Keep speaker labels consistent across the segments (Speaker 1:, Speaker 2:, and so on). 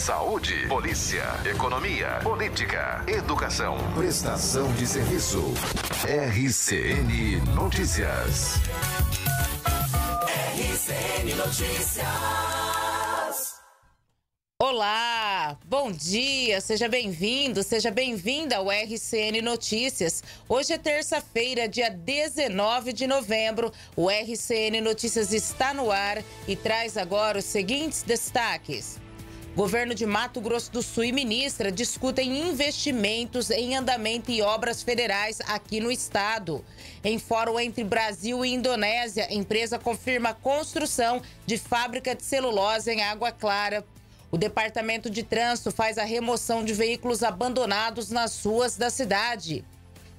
Speaker 1: saúde, polícia, economia, política, educação, prestação de serviço. RCN
Speaker 2: Notícias. RCN Notícias.
Speaker 3: Olá, bom dia, seja bem-vindo, seja bem-vinda ao RCN Notícias. Hoje é terça-feira, dia 19 de novembro. O RCN Notícias está no ar e traz agora os seguintes destaques. Governo de Mato Grosso do Sul e ministra discutem investimentos em andamento e obras federais aqui no estado. Em fórum entre Brasil e Indonésia, empresa confirma construção de fábrica de celulose em Água Clara. O Departamento de Trânsito faz a remoção de veículos abandonados nas ruas da cidade.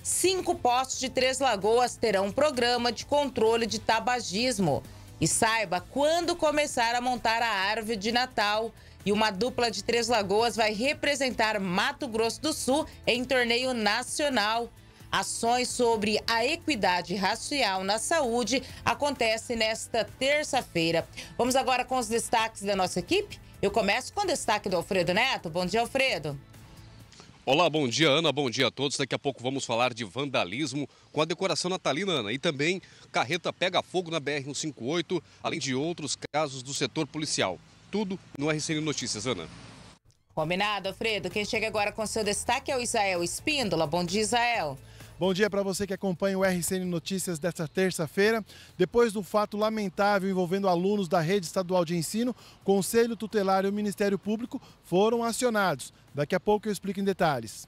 Speaker 3: Cinco postos de Três Lagoas terão programa de controle de tabagismo. E saiba quando começar a montar a árvore de Natal. E uma dupla de Três Lagoas vai representar Mato Grosso do Sul em torneio nacional. Ações sobre a equidade racial na saúde acontecem nesta terça-feira. Vamos agora com os destaques da nossa equipe? Eu começo com o destaque do Alfredo Neto. Bom dia, Alfredo.
Speaker 4: Olá, bom dia, Ana. Bom dia a todos. Daqui a pouco vamos falar de vandalismo com a decoração natalina, Ana. E também carreta pega fogo na BR-158, além de outros casos do setor policial tudo no RCN Notícias, Ana.
Speaker 3: Combinado, Alfredo. Quem chega agora com seu destaque é o Israel Espíndola. Bom dia, Israel. Bom dia para você que acompanha o RCN Notícias desta
Speaker 5: terça-feira. Depois do fato lamentável envolvendo alunos da rede estadual de ensino, Conselho Tutelar e o Ministério Público foram acionados. Daqui a pouco eu explico em detalhes.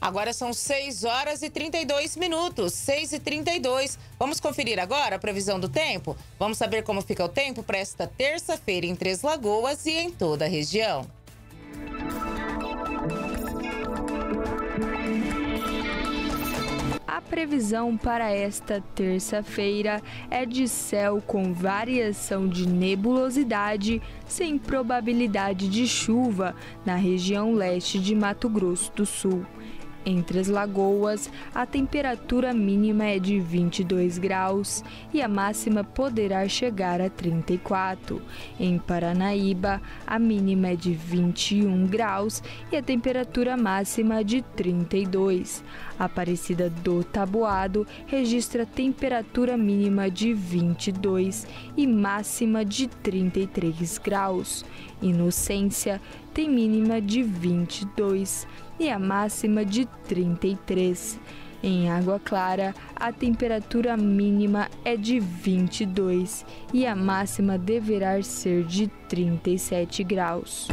Speaker 3: Agora são 6 horas e 32 minutos, 6 e 32. Vamos conferir agora a previsão do tempo? Vamos saber como fica o tempo para esta terça-feira em Três Lagoas e em toda a região.
Speaker 6: A previsão para esta terça-feira é de céu com variação de nebulosidade, sem probabilidade de chuva na região leste de Mato Grosso do Sul. Entre as Lagoas, a temperatura mínima é de 22 graus e a máxima poderá chegar a 34. Em Paranaíba, a mínima é de 21 graus e a temperatura máxima é de 32. Aparecida do Taboado registra temperatura mínima de 22 e máxima de 33 graus. Inocência tem mínima de 22 e a máxima de 33. Em Água Clara, a temperatura mínima é de 22 e a máxima deverá ser de 37 graus.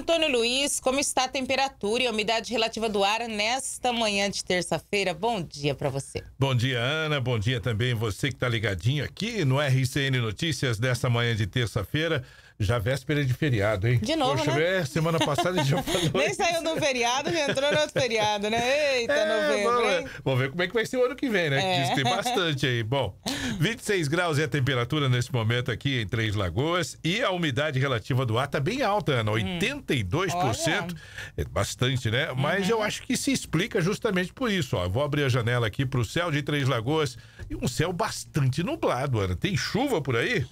Speaker 3: Antônio Luiz, como está a temperatura e a umidade relativa do ar nesta manhã de terça-feira? Bom dia para você.
Speaker 7: Bom dia, Ana. Bom dia também você que está ligadinho aqui no RCN Notícias desta manhã de terça-feira. Já véspera de feriado, hein? De novo, Poxa, né? É, semana passada a gente já falou. Nem
Speaker 8: saiu do feriado, já entrou
Speaker 3: no outro feriado, né? Eita, é, novembro, vamos,
Speaker 8: hein?
Speaker 7: Vamos ver como é que vai ser o ano que vem, né? É. Diz que tem bastante aí. Bom, 26 graus é a temperatura nesse momento aqui em Três Lagoas e a umidade relativa do ar tá bem alta, Ana, 82%. Hum. Olha. É bastante, né? Mas uhum. eu acho que se explica justamente por isso, ó. vou abrir a janela aqui pro céu de Três Lagoas e um céu bastante nublado, Ana. Tem chuva por aí?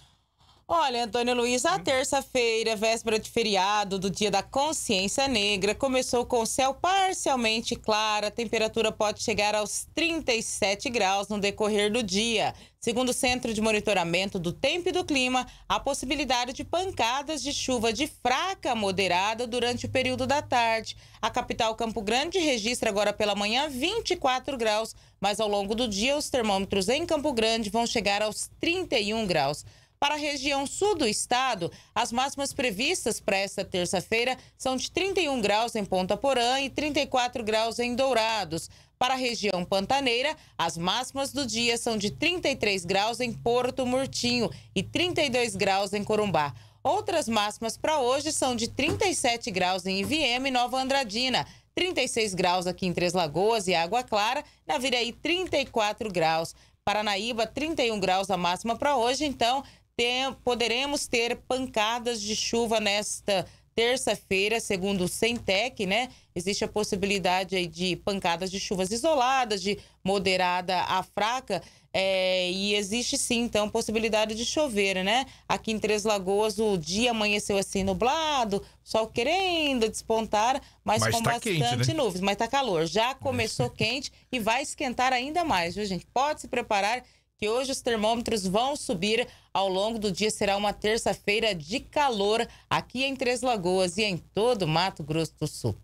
Speaker 3: Olha, Antônio Luiz, a uhum. terça-feira, véspera de feriado do Dia da Consciência Negra, começou com céu parcialmente claro. A temperatura pode chegar aos 37 graus no decorrer do dia. Segundo o Centro de Monitoramento do Tempo e do Clima, há possibilidade de pancadas de chuva de fraca a moderada durante o período da tarde. A capital Campo Grande registra agora pela manhã 24 graus, mas ao longo do dia os termômetros em Campo Grande vão chegar aos 31 graus. Para a região sul do estado, as máximas previstas para esta terça-feira são de 31 graus em Ponta Porã e 34 graus em Dourados. Para a região pantaneira, as máximas do dia são de 33 graus em Porto Murtinho e 32 graus em Corumbá. Outras máximas para hoje são de 37 graus em Iviema e Nova Andradina, 36 graus aqui em Três Lagoas e Água Clara, na Viraí 34 graus. Paranaíba, 31 graus a máxima para hoje, então tem, poderemos ter pancadas de chuva nesta terça-feira, segundo o Sentec, né? Existe a possibilidade aí de pancadas de chuvas isoladas, de moderada a fraca, é, e existe sim, então, possibilidade de chover, né? Aqui em Três Lagoas o dia amanheceu assim nublado, sol querendo despontar, mas, mas com tá bastante quente, né? nuvens, mas tá calor. Já começou quente e vai esquentar ainda mais, viu, gente? Pode se preparar que hoje os termômetros vão subir ao longo do dia. Será uma terça-feira de calor aqui em Três Lagoas e em todo Mato Grosso do Sul.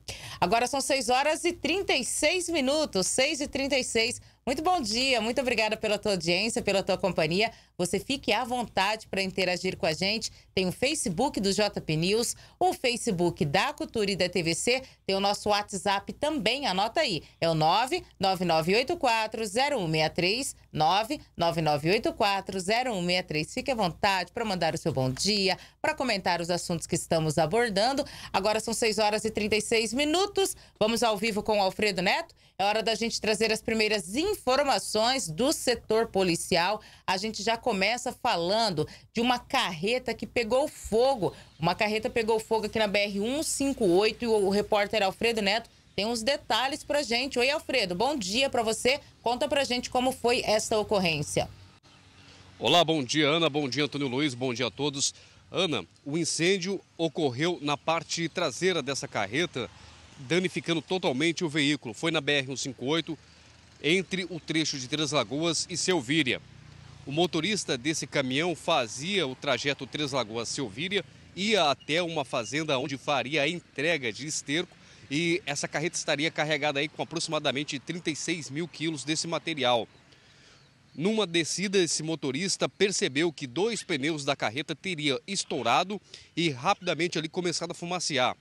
Speaker 3: Agora são 6 horas e 36 minutos, 6 e 36 Muito bom dia, muito obrigada pela tua audiência, pela tua companhia. Você fique à vontade para interagir com a gente. Tem o Facebook do JP News, o Facebook da Cultura e da TVC, tem o nosso WhatsApp também, anota aí. É o 999840163, 999840163. Fique à vontade para mandar o seu bom dia, para comentar os assuntos que estamos abordando. Agora são 6 horas e 36 minutos. Vamos ao vivo com o Alfredo Neto. É hora da gente trazer as primeiras informações do setor policial. A gente já começa falando de uma carreta que pegou fogo. Uma carreta pegou fogo aqui na BR 158 e o repórter Alfredo Neto tem uns detalhes pra gente. Oi, Alfredo, bom dia para você. Conta pra gente como foi essa ocorrência.
Speaker 4: Olá, bom dia, Ana. Bom dia, Antônio Luiz. Bom dia a todos. Ana, o incêndio ocorreu na parte traseira dessa carreta, danificando totalmente o veículo. Foi na BR 158, entre o trecho de Três Lagoas e Selvíria. O motorista desse caminhão fazia o trajeto Três Lagoas Silvíria, ia até uma fazenda onde faria a entrega de esterco e essa carreta estaria carregada aí com aproximadamente 36 mil quilos desse material. Numa descida, esse motorista percebeu que dois pneus da carreta teria estourado e rapidamente ali começado a fumacear.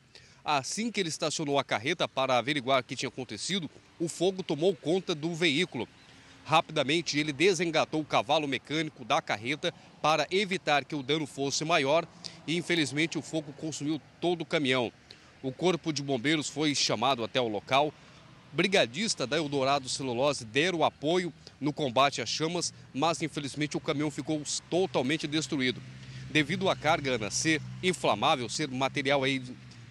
Speaker 4: Assim que ele estacionou a carreta para averiguar o que tinha acontecido, o fogo tomou conta do veículo. Rapidamente, ele desengatou o cavalo mecânico da carreta para evitar que o dano fosse maior e, infelizmente, o fogo consumiu todo o caminhão. O corpo de bombeiros foi chamado até o local. Brigadista da Eldorado Celulose deram apoio no combate às chamas, mas infelizmente o caminhão ficou totalmente destruído. Devido à carga Ana, ser inflamável, ser material aí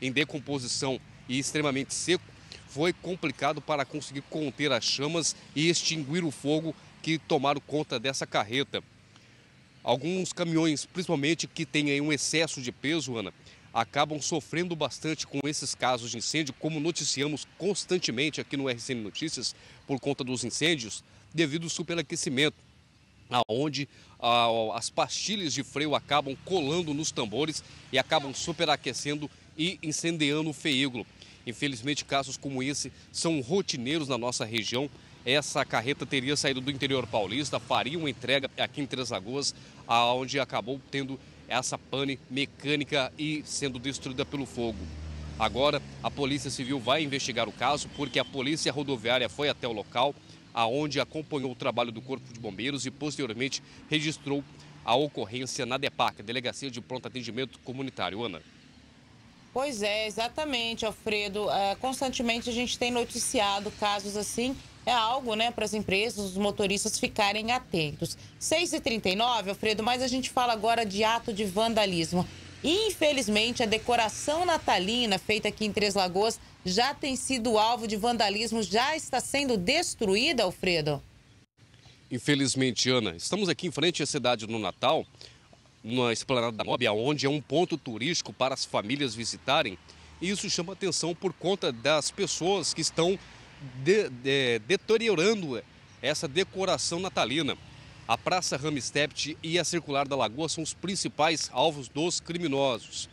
Speaker 4: em decomposição e extremamente seco, foi complicado para conseguir conter as chamas e extinguir o fogo que tomaram conta dessa carreta. Alguns caminhões, principalmente que têm um excesso de peso, Ana, acabam sofrendo bastante com esses casos de incêndio, como noticiamos constantemente aqui no RCN Notícias, por conta dos incêndios, devido ao superaquecimento, aonde as pastilhas de freio acabam colando nos tambores e acabam superaquecendo e incendiando o veículo. Infelizmente, casos como esse são rotineiros na nossa região. Essa carreta teria saído do interior paulista, faria uma entrega aqui em Três Lagoas, aonde acabou tendo essa pane mecânica e sendo destruída pelo fogo. Agora, a Polícia Civil vai investigar o caso porque a Polícia Rodoviária foi até o local, aonde acompanhou o trabalho do Corpo de Bombeiros e posteriormente registrou a ocorrência na DEPAC, Delegacia de Pronto Atendimento Comunitário. Ana.
Speaker 3: Pois é, exatamente, Alfredo. É, constantemente a gente tem noticiado casos assim. É algo, né, para as empresas, os motoristas ficarem atentos. 6h39, Alfredo, mas a gente fala agora de ato de vandalismo. Infelizmente, a decoração natalina feita aqui em Três Lagoas já tem sido alvo de vandalismo, já está sendo destruída, Alfredo?
Speaker 4: Infelizmente, Ana, estamos aqui em frente à cidade no Natal na esplanada da Móbia, onde é um ponto turístico para as famílias visitarem. E isso chama atenção por conta das pessoas que estão de, de, deteriorando essa decoração natalina. A Praça Ramstept e a Circular da Lagoa são os principais alvos dos criminosos.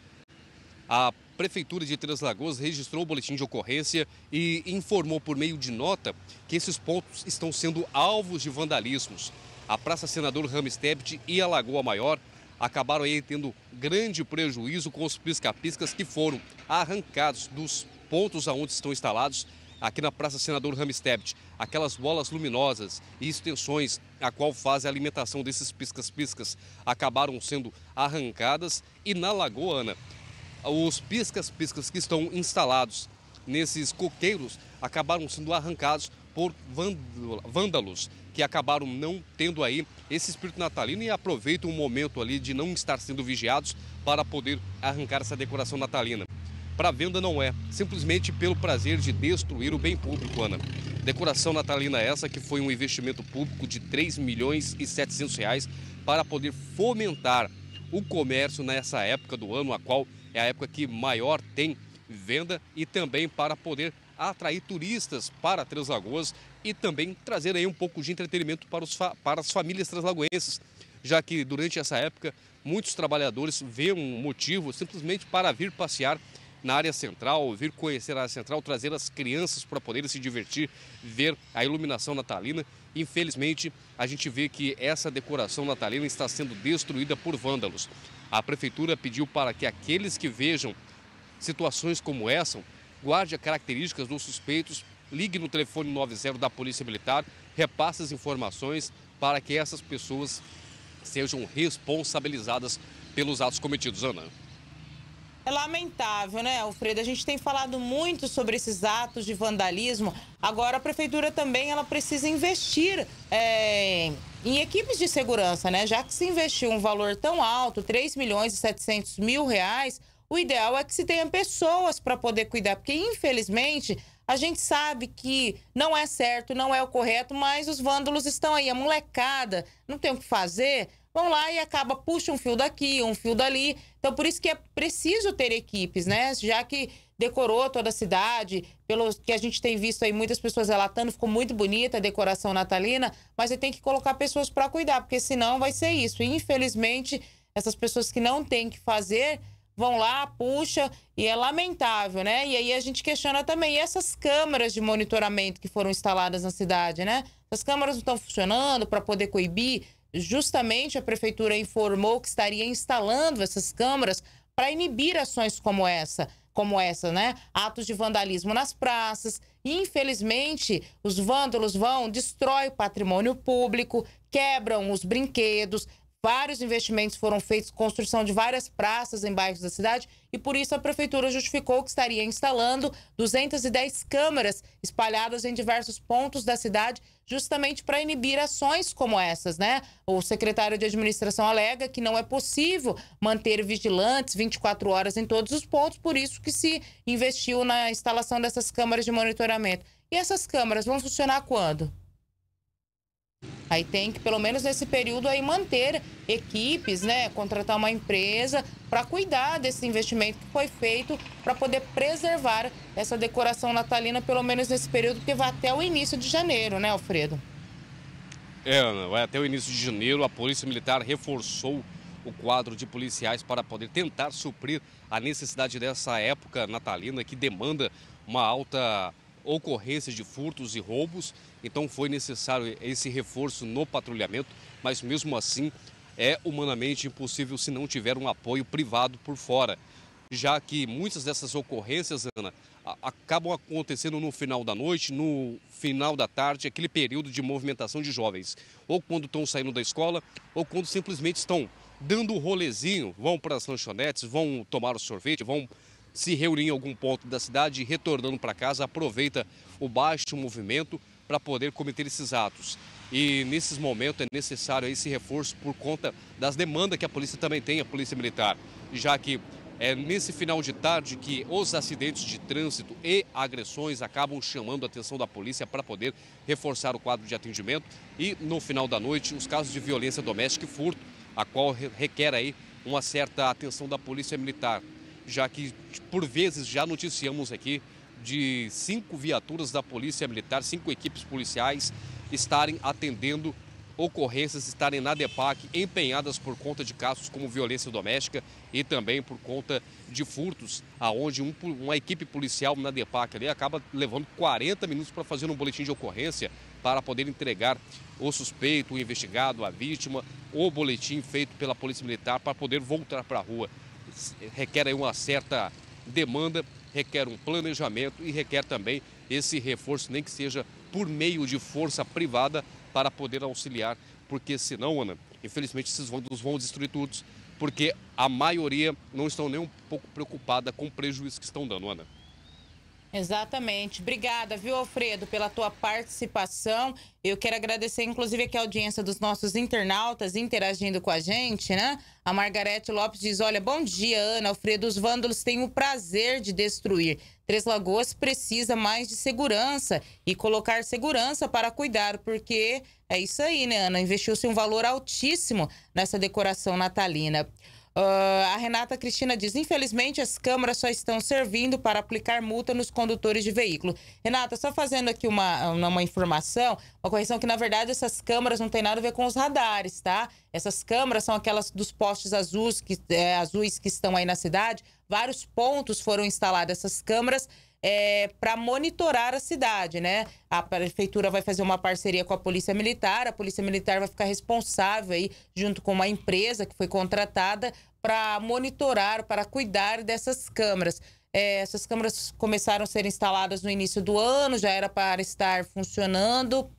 Speaker 4: A Prefeitura de Três Lagoas registrou o boletim de ocorrência e informou por meio de nota que esses pontos estão sendo alvos de vandalismos. A Praça Senador Ramstept e a Lagoa Maior acabaram aí tendo grande prejuízo com os pisca-piscas que foram arrancados dos pontos aonde estão instalados aqui na Praça Senador Ramstedt, aquelas bolas luminosas e extensões a qual faz a alimentação desses piscas-piscas acabaram sendo arrancadas e na Lagoa Ana, os piscas-piscas que estão instalados nesses coqueiros acabaram sendo arrancados por vândalos que acabaram não tendo aí esse espírito natalino e aproveitam o momento ali de não estar sendo vigiados para poder arrancar essa decoração natalina. Para venda não é, simplesmente pelo prazer de destruir o bem público, Ana. Decoração natalina essa que foi um investimento público de 3 milhões e 700 reais para poder fomentar o comércio nessa época do ano, a qual é a época que maior tem venda e também para poder atrair turistas para Três Lagoas e também trazer aí um pouco de entretenimento para, os para as famílias translagoenses, já que durante essa época muitos trabalhadores vêem um motivo simplesmente para vir passear na área central, vir conhecer a área central, trazer as crianças para poderem se divertir, ver a iluminação natalina. Infelizmente, a gente vê que essa decoração natalina está sendo destruída por vândalos. A prefeitura pediu para que aqueles que vejam situações como essa guarde as características dos suspeitos ligue no telefone 90 da Polícia Militar, repasse as informações para que essas pessoas sejam responsabilizadas pelos atos cometidos, Ana.
Speaker 3: É lamentável, né, Alfredo? A gente tem falado muito sobre esses atos de vandalismo. Agora, a prefeitura também ela precisa investir é, em equipes de segurança, né? Já que se investiu um valor tão alto, 3 milhões e 700 mil reais, o ideal é que se tenha pessoas para poder cuidar, porque infelizmente a gente sabe que não é certo, não é o correto, mas os vândalos estão aí, a molecada, não tem o que fazer, vão lá e acaba, puxa um fio daqui, um fio dali. Então, por isso que é preciso ter equipes, né? Já que decorou toda a cidade, pelo que a gente tem visto aí muitas pessoas relatando, ficou muito bonita a decoração natalina, mas você tem que colocar pessoas para cuidar, porque senão vai ser isso. E, infelizmente, essas pessoas que não têm que fazer vão lá, puxa, e é lamentável, né? E aí a gente questiona também essas câmeras de monitoramento que foram instaladas na cidade, né? As câmeras não estão funcionando para poder coibir. Justamente a prefeitura informou que estaria instalando essas câmeras para inibir ações como essa como essa, né? Atos de vandalismo nas praças. Infelizmente, os vândalos vão, destrói o patrimônio público, quebram os brinquedos, Vários investimentos foram feitos, construção de várias praças em bairros da cidade, e por isso a prefeitura justificou que estaria instalando 210 câmeras espalhadas em diversos pontos da cidade, justamente para inibir ações como essas, né? O secretário de administração alega que não é possível manter vigilantes 24 horas em todos os pontos, por isso que se investiu na instalação dessas câmeras de monitoramento. E essas câmeras vão funcionar quando? Aí tem que, pelo menos nesse período, aí manter equipes, né? Contratar uma empresa para cuidar desse investimento que foi feito para poder preservar essa decoração natalina, pelo menos nesse período que vai até o início de janeiro, né, Alfredo?
Speaker 4: É, Ana, vai até o início de janeiro. A Polícia Militar reforçou o quadro de policiais para poder tentar suprir a necessidade dessa época natalina que demanda uma alta ocorrência de furtos e roubos. Então foi necessário esse reforço no patrulhamento, mas mesmo assim é humanamente impossível se não tiver um apoio privado por fora. Já que muitas dessas ocorrências, Ana, acabam acontecendo no final da noite, no final da tarde, aquele período de movimentação de jovens. Ou quando estão saindo da escola, ou quando simplesmente estão dando o rolezinho, vão para as lanchonetes, vão tomar o sorvete, vão se reunir em algum ponto da cidade e retornando para casa, aproveita o baixo movimento para poder cometer esses atos. E nesses momentos é necessário esse reforço por conta das demandas que a polícia também tem, a polícia militar, já que é nesse final de tarde que os acidentes de trânsito e agressões acabam chamando a atenção da polícia para poder reforçar o quadro de atendimento e no final da noite os casos de violência doméstica e furto, a qual requer aí uma certa atenção da polícia militar, já que por vezes já noticiamos aqui de cinco viaturas da Polícia Militar, cinco equipes policiais estarem atendendo ocorrências, estarem na DEPAC empenhadas por conta de casos como violência doméstica e também por conta de furtos, aonde um, uma equipe policial na DEPAC ali acaba levando 40 minutos para fazer um boletim de ocorrência para poder entregar o suspeito, o investigado, a vítima, o boletim feito pela Polícia Militar para poder voltar para a rua. Requer aí uma certa demanda requer um planejamento e requer também esse reforço, nem que seja por meio de força privada, para poder auxiliar, porque senão, Ana, infelizmente esses vão, vão destruir todos porque a maioria não estão nem um pouco preocupada com o prejuízo que estão dando, Ana.
Speaker 3: Exatamente. Obrigada, viu, Alfredo, pela tua participação. Eu quero agradecer, inclusive, aqui a audiência dos nossos internautas interagindo com a gente, né? A Margarete Lopes diz: Olha, bom dia, Ana. Alfredo, os vândalos têm o prazer de destruir. Três Lagoas precisa mais de segurança e colocar segurança para cuidar, porque é isso aí, né, Ana? Investiu-se um valor altíssimo nessa decoração natalina. Uh, a Renata Cristina diz: infelizmente, as câmaras só estão servindo para aplicar multa nos condutores de veículo. Renata, só fazendo aqui uma, uma informação, uma correção que, na verdade, essas câmaras não tem nada a ver com os radares, tá? Essas câmaras são aquelas dos postes azuis que, é, azuis que estão aí na cidade. Vários pontos foram instalados essas câmaras. É, para monitorar a cidade, né? A prefeitura vai fazer uma parceria com a Polícia Militar, a Polícia Militar vai ficar responsável aí, junto com uma empresa que foi contratada, para monitorar, para cuidar dessas câmaras. É, essas câmaras começaram a ser instaladas no início do ano, já era para estar funcionando.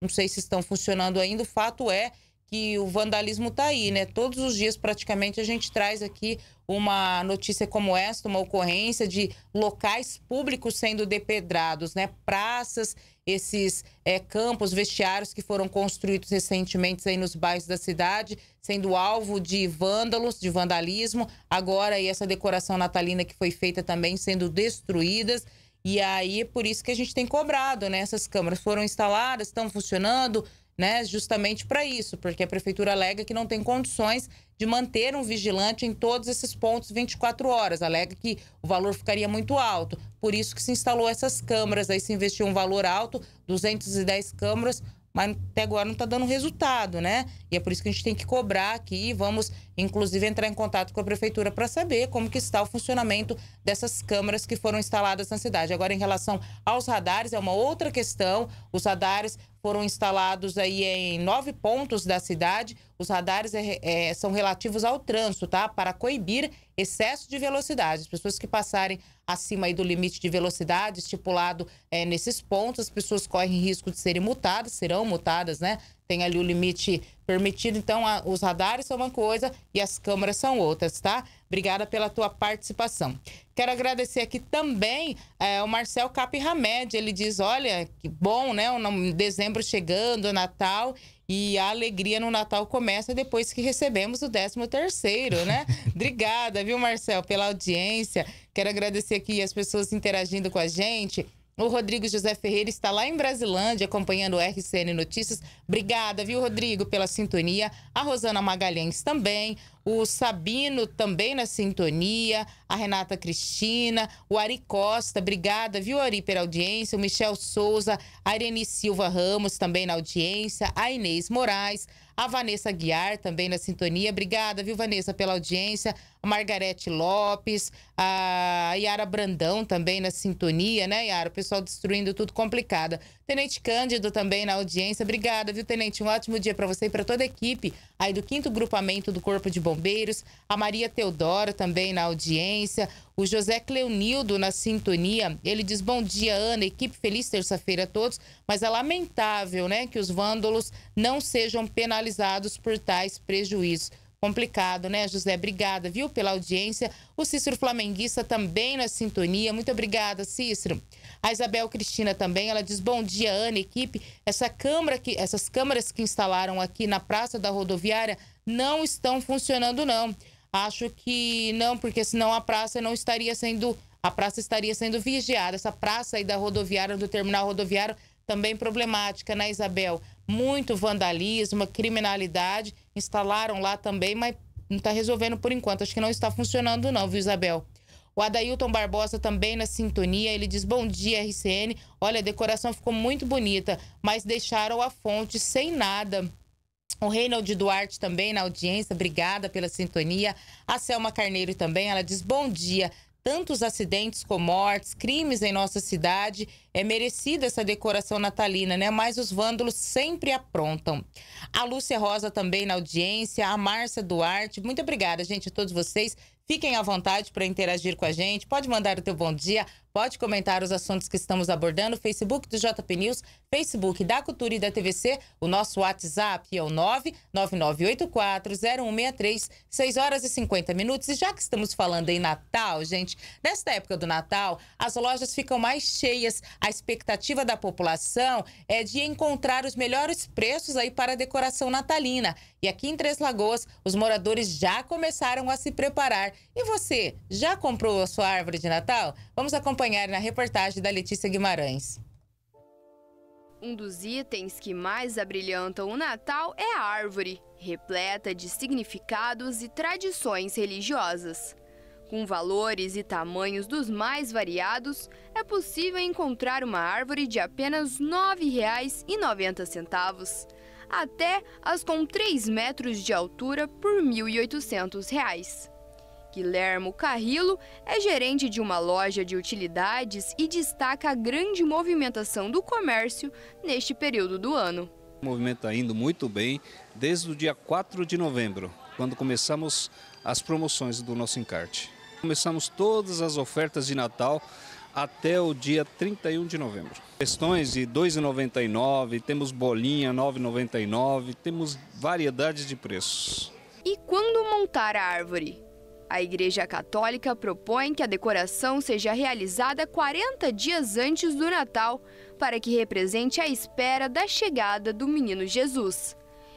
Speaker 3: Não sei se estão funcionando ainda. O fato é que o vandalismo está aí, né? Todos os dias praticamente a gente traz aqui uma notícia como esta, uma ocorrência de locais públicos sendo depedrados, né? Praças esses é, campos vestiários que foram construídos recentemente aí nos bairros da cidade, sendo alvo de vândalos, de vandalismo. Agora, e essa decoração natalina que foi feita também sendo destruídas. E aí, por isso que a gente tem cobrado, né? Essas câmaras foram instaladas, estão funcionando, né? Justamente para isso, porque a prefeitura alega que não tem condições de manter um vigilante em todos esses pontos 24 horas. Alega que o valor ficaria muito alto. Por isso que se instalou essas câmeras, aí se investiu um valor alto, 210 câmeras, mas até agora não está dando resultado, né? E é por isso que a gente tem que cobrar aqui. Vamos, inclusive, entrar em contato com a prefeitura para saber como que está o funcionamento dessas câmeras que foram instaladas na cidade. Agora, em relação aos radares, é uma outra questão. Os radares foram instalados aí em nove pontos da cidade. Os radares é, é, são relativos ao trânsito, tá? Para coibir excesso de velocidade. As pessoas que passarem acima do limite de velocidade estipulado é, nesses pontos, as pessoas correm risco de serem multadas, serão multadas, né? Tem ali o limite permitido. Então, a, os radares são uma coisa e as câmaras são outras, tá? Obrigada pela tua participação. Quero agradecer aqui também é, o Marcel Cap Ele diz: olha, que bom, né? O dezembro chegando, Natal. E a alegria no Natal começa depois que recebemos o 13 terceiro, né? Obrigada, viu, Marcel, pela audiência. Quero agradecer aqui as pessoas interagindo com a gente. O Rodrigo José Ferreira está lá em Brasilândia acompanhando o RCN Notícias. Obrigada, viu, Rodrigo, pela sintonia. A Rosana Magalhães também o Sabino também na sintonia, a Renata Cristina, o Ari Costa, obrigada, viu, Ari, pela audiência, o Michel Souza, a Irene Silva Ramos também na audiência, a Inês Moraes, a Vanessa Guiar também na sintonia, obrigada, viu, Vanessa, pela audiência, a Margarete Lopes, a Yara Brandão também na sintonia, né, Yara? O pessoal destruindo tudo complicada. Tenente Cândido também na audiência. Obrigada, viu, Tenente? Um ótimo dia para você e para toda a equipe aí do 5 Grupamento do Corpo de Bombeiros. A Maria Teodoro também na audiência. O José Cleonildo na sintonia. Ele diz: Bom dia, Ana, equipe, feliz terça-feira a todos. Mas é lamentável, né, que os vândalos não sejam penalizados por tais prejuízos. Complicado, né, José? Obrigada, viu, pela audiência. O Cícero Flamenguista também na sintonia. Muito obrigada, Cícero. A Isabel Cristina também, ela diz: "Bom dia, Ana, equipe. Essa câmara que essas câmaras que instalaram aqui na praça da rodoviária não estão funcionando não. Acho que não, porque senão a praça não estaria sendo a praça estaria sendo vigiada. Essa praça aí da rodoviária do terminal rodoviário também problemática, né, Isabel? Muito vandalismo, criminalidade. Instalaram lá também, mas não está resolvendo por enquanto. Acho que não está funcionando, não, viu, Isabel? O Adailton Barbosa também na sintonia. Ele diz: Bom dia, RCN. Olha, a decoração ficou muito bonita, mas deixaram a fonte sem nada. O Reinaldo Duarte também na audiência, obrigada pela sintonia. A Selma Carneiro também, ela diz: Bom dia tantos acidentes com mortes, crimes em nossa cidade. É merecida essa decoração natalina, né? Mas os vândalos sempre aprontam. A Lúcia Rosa também na audiência, a Márcia Duarte. Muito obrigada, gente, a todos vocês. Fiquem à vontade para interagir com a gente. Pode mandar o teu bom dia, Pode comentar os assuntos que estamos abordando, Facebook do JP News, Facebook da Cultura e da TVC. O nosso WhatsApp é o 999840163, 6 horas e 50 minutos. E já que estamos falando em Natal, gente, nesta época do Natal, as lojas ficam mais cheias. A expectativa da população é de encontrar os melhores preços aí para a decoração natalina. E aqui em Três Lagoas, os moradores já começaram a se preparar. E você, já comprou a sua árvore de Natal? Vamos acompanhar acompanhar na reportagem da Letícia Guimarães.
Speaker 9: Um dos itens que mais abrilhantam o Natal é a árvore, repleta de significados e tradições religiosas. Com valores e tamanhos dos mais variados, é possível encontrar uma árvore de apenas R$ 9,90, até as com 3 metros de altura por R$ 1.800. Guilhermo Carrillo é gerente de uma loja de utilidades e destaca a grande movimentação do comércio neste período do ano.
Speaker 4: O movimento está indo muito bem desde o dia 4 de novembro, quando começamos as promoções do nosso encarte. Começamos todas as ofertas de Natal até o dia 31 de novembro. Questões de R$ 2,99, temos bolinha R$ 9,99, temos variedade de preços.
Speaker 9: E quando montar a árvore? A Igreja Católica propõe que a decoração seja realizada 40 dias antes do Natal, para que represente a espera da chegada do menino Jesus.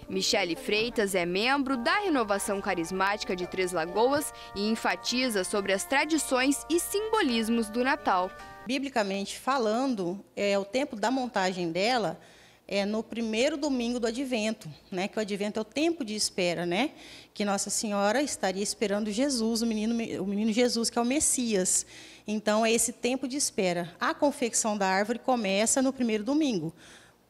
Speaker 9: Michele Freitas é membro da Renovação Carismática de Três Lagoas e enfatiza sobre as tradições e simbolismos do Natal. Biblicamente
Speaker 10: falando, é o tempo da montagem dela é no primeiro domingo do Advento, né? Que o Advento é o tempo de espera, né? que Nossa Senhora estaria esperando Jesus, o menino, o menino Jesus, que é o Messias. Então, é esse tempo de espera. A confecção da árvore começa no primeiro domingo,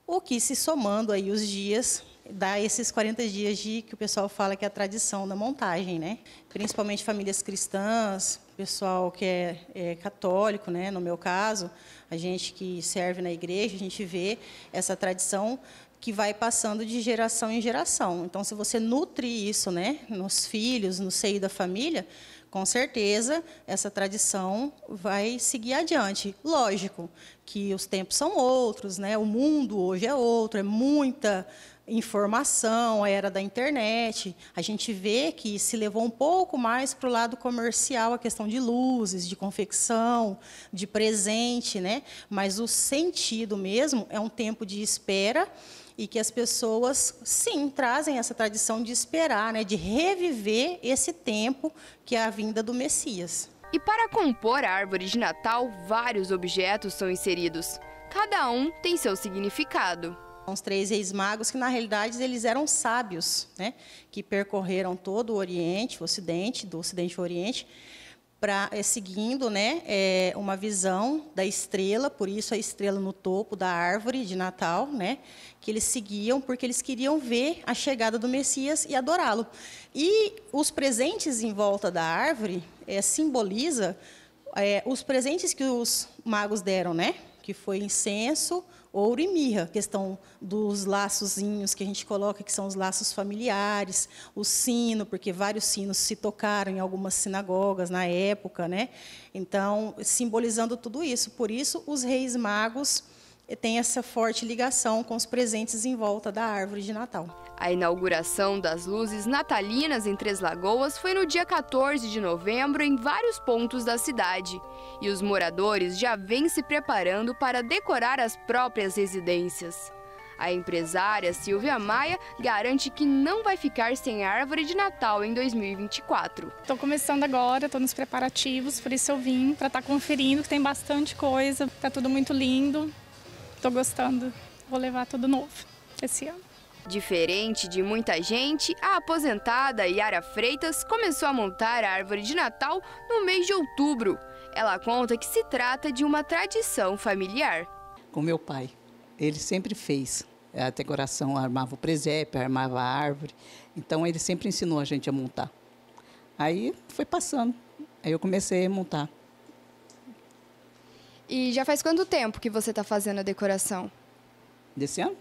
Speaker 10: o que, se somando aí os dias, dá esses 40 dias de que o pessoal fala que é a tradição da montagem, né? Principalmente famílias cristãs, pessoal que é, é católico, né? No meu caso, a gente que serve na igreja, a gente vê essa tradição que vai passando de geração em geração. Então, se você nutre isso né, nos filhos, no seio da família, com certeza essa tradição vai seguir adiante. Lógico que os tempos são outros, né? o mundo hoje é outro, é muita informação, a era da internet. A gente vê que se levou um pouco mais para o lado comercial a questão de luzes, de confecção, de presente, né? mas o sentido mesmo é um tempo de espera e que as pessoas, sim, trazem essa tradição de esperar, né, de reviver esse tempo que é a
Speaker 9: vinda do Messias. E para compor a árvore de Natal, vários objetos são inseridos. Cada um tem seu significado. Os três reis magos, que na realidade
Speaker 10: eles eram sábios, né? que percorreram todo o Oriente, o Ocidente, do Ocidente ao Oriente, pra, é, seguindo né, é, uma visão da estrela, por isso a estrela no topo da árvore de Natal, né, que eles seguiam porque eles queriam ver a chegada do Messias e adorá-lo. E os presentes em volta da árvore é, simboliza é, os presentes que os magos deram, né, que foi incenso, ouro e mirra, questão dos laçozinhos que a gente coloca, que são os laços familiares, o sino, porque vários sinos se tocaram em algumas sinagogas na época, né? Então, simbolizando tudo isso. Por isso, os reis magos tem essa forte ligação com os presentes em volta da árvore de Natal.
Speaker 9: A inauguração das luzes natalinas em Três Lagoas foi no dia 14 de novembro em vários pontos da cidade. E os moradores já vêm se preparando para decorar as próprias residências. A empresária Silvia Maia garante que não vai ficar sem árvore de Natal em 2024. Estou começando
Speaker 6: agora, estou nos preparativos, por isso eu vim para estar tá conferindo que tem bastante coisa, está tudo muito lindo. Tô gostando. Vou levar tudo novo esse ano.
Speaker 9: Diferente de muita gente, a aposentada Yara Freitas começou a montar a árvore de Natal no mês de outubro. Ela conta que se trata de uma tradição familiar.
Speaker 11: Com meu pai, ele sempre fez a decoração, armava o presépio, armava a árvore. Então ele sempre ensinou a gente a montar. Aí foi passando, aí eu comecei a montar.
Speaker 9: E já faz quanto tempo que você está fazendo a decoração?
Speaker 11: Desse ano?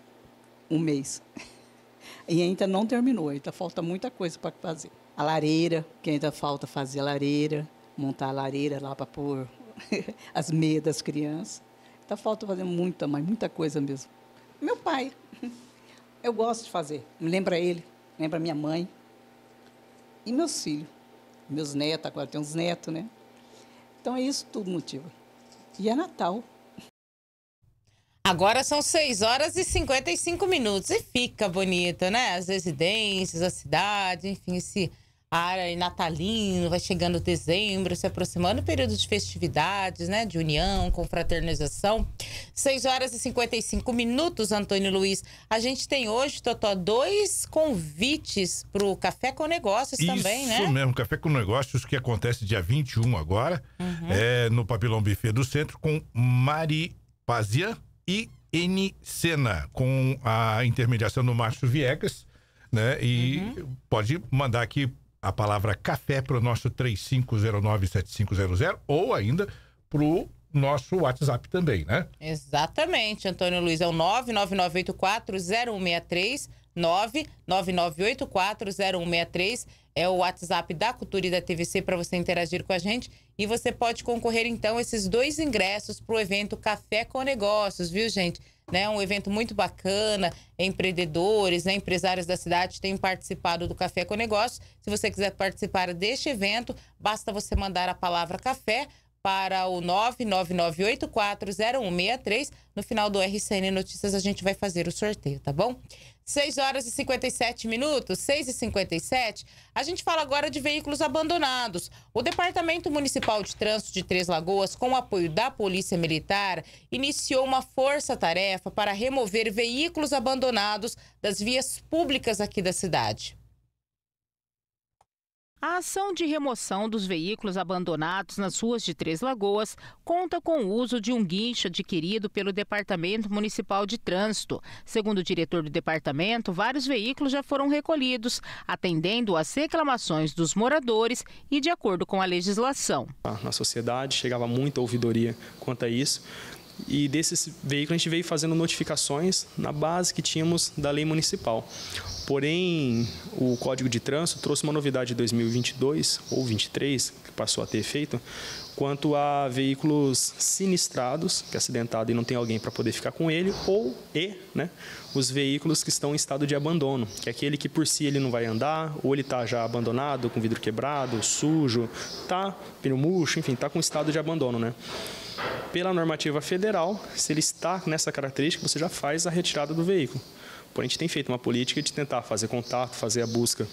Speaker 11: Um mês. E ainda não terminou, ainda falta muita coisa para fazer. A lareira, que ainda falta fazer a lareira, montar a lareira lá para pôr as meias das crianças. Ainda falta fazer muita, mas muita coisa mesmo. Meu pai, eu gosto de fazer. Me lembra ele, lembra minha mãe. E meus filhos, meus netos,
Speaker 3: agora tem uns netos, né? Então é isso tudo motivo e é Natal. Agora são 6 horas e 55 minutos e fica bonito, né? As residências, a cidade, enfim, esse a área natalino, vai chegando dezembro, se aproximando, período de festividades, né? De união, confraternização. 6 horas e 55 minutos, Antônio Luiz. A gente tem hoje, Totó, dois convites para o Café com Negócios Isso também, né? Isso
Speaker 7: mesmo, Café com Negócios, que acontece dia 21 agora, uhum. é, no Papilão Buffet do Centro, com Mari Pazia e N. Sena, com a intermediação do Márcio Viegas. Né? E uhum. pode mandar aqui a palavra café para o nosso 35097500 ou ainda para o nosso WhatsApp também, né?
Speaker 3: Exatamente, Antônio Luiz. É o 999840163, 999840163. É o WhatsApp da Cultura e da TVC para você interagir com a gente. E você pode concorrer, então, a esses dois ingressos para o evento Café com Negócios, viu, gente? né? Um evento muito bacana, empreendedores, né? empresários da cidade têm participado do Café com negócios. Se você quiser participar deste evento, basta você mandar a palavra café para o 999840163. No final do RCN Notícias a gente vai fazer o sorteio, tá bom? 6 horas e 57 minutos, 6 e 57. A gente fala agora de veículos abandonados. O Departamento Municipal de Trânsito de Três Lagoas, com o apoio da Polícia Militar, iniciou uma força-tarefa para remover veículos abandonados das vias públicas aqui da cidade. A ação de remoção dos veículos abandonados nas ruas de Três Lagoas conta com o uso de um guincho adquirido pelo Departamento Municipal de Trânsito. Segundo o diretor do departamento, vários veículos já foram recolhidos, atendendo às reclamações dos moradores e de acordo com a legislação.
Speaker 12: Na sociedade chegava muita ouvidoria quanto a isso. E desses veículos a gente veio fazendo notificações na base que tínhamos da lei municipal. Porém, o Código de Trânsito trouxe uma novidade em 2022 ou 23, que passou a ter efeito, quanto a veículos sinistrados, que é acidentado e não tem alguém para poder ficar com ele, ou e, né, os veículos que estão em estado de abandono, que é aquele que por si ele não vai andar, ou ele está já abandonado, com vidro quebrado, sujo, tá pneu murcho, enfim, tá com estado de abandono, né? Pela normativa federal, se ele está nessa característica, você já faz a retirada do veículo. Porém, a gente tem feito uma política de tentar fazer contato, fazer a busca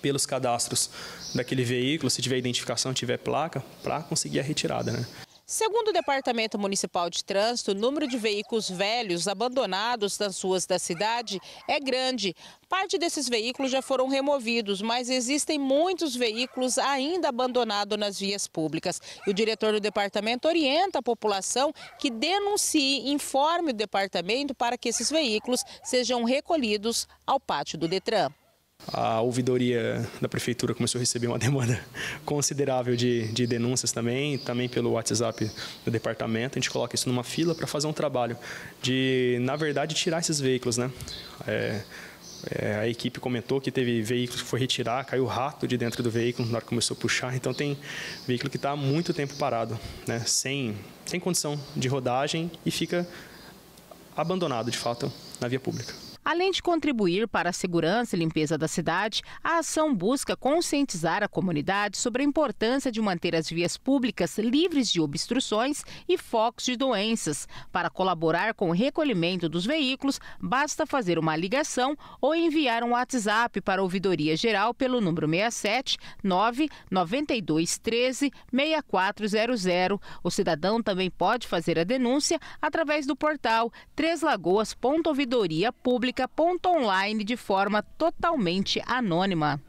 Speaker 12: pelos cadastros daquele veículo, se tiver identificação, tiver placa, para conseguir a retirada. Né?
Speaker 3: Segundo o Departamento Municipal de Trânsito, o número de veículos velhos abandonados nas ruas da cidade é grande. Parte desses veículos já foram removidos, mas existem muitos veículos ainda abandonados nas vias públicas. o diretor do departamento orienta a população que denuncie, informe o departamento para que esses veículos sejam recolhidos ao pátio do Detran
Speaker 12: a ouvidoria da prefeitura começou a receber uma demanda considerável de, de denúncias também, também pelo WhatsApp do departamento. A gente coloca isso numa fila para fazer um trabalho de, na verdade, tirar esses veículos, né? É, é, a equipe comentou que teve veículo que foi retirar, caiu rato de dentro do veículo na hora que começou a puxar. Então tem veículo que está há muito tempo parado, né? sem, sem condição de rodagem e fica abandonado de fato na via pública.
Speaker 3: Além de contribuir para a segurança e limpeza da cidade, a ação busca conscientizar a comunidade sobre a importância de manter as vias públicas livres de obstruções e focos de doenças. Para colaborar com o recolhimento dos veículos, basta fazer uma ligação ou enviar um WhatsApp para a Ouvidoria Geral pelo número 67 99213 6400. O cidadão também pode fazer a denúncia através do portal treslagoas.ouvidoria.com online de forma totalmente anônima.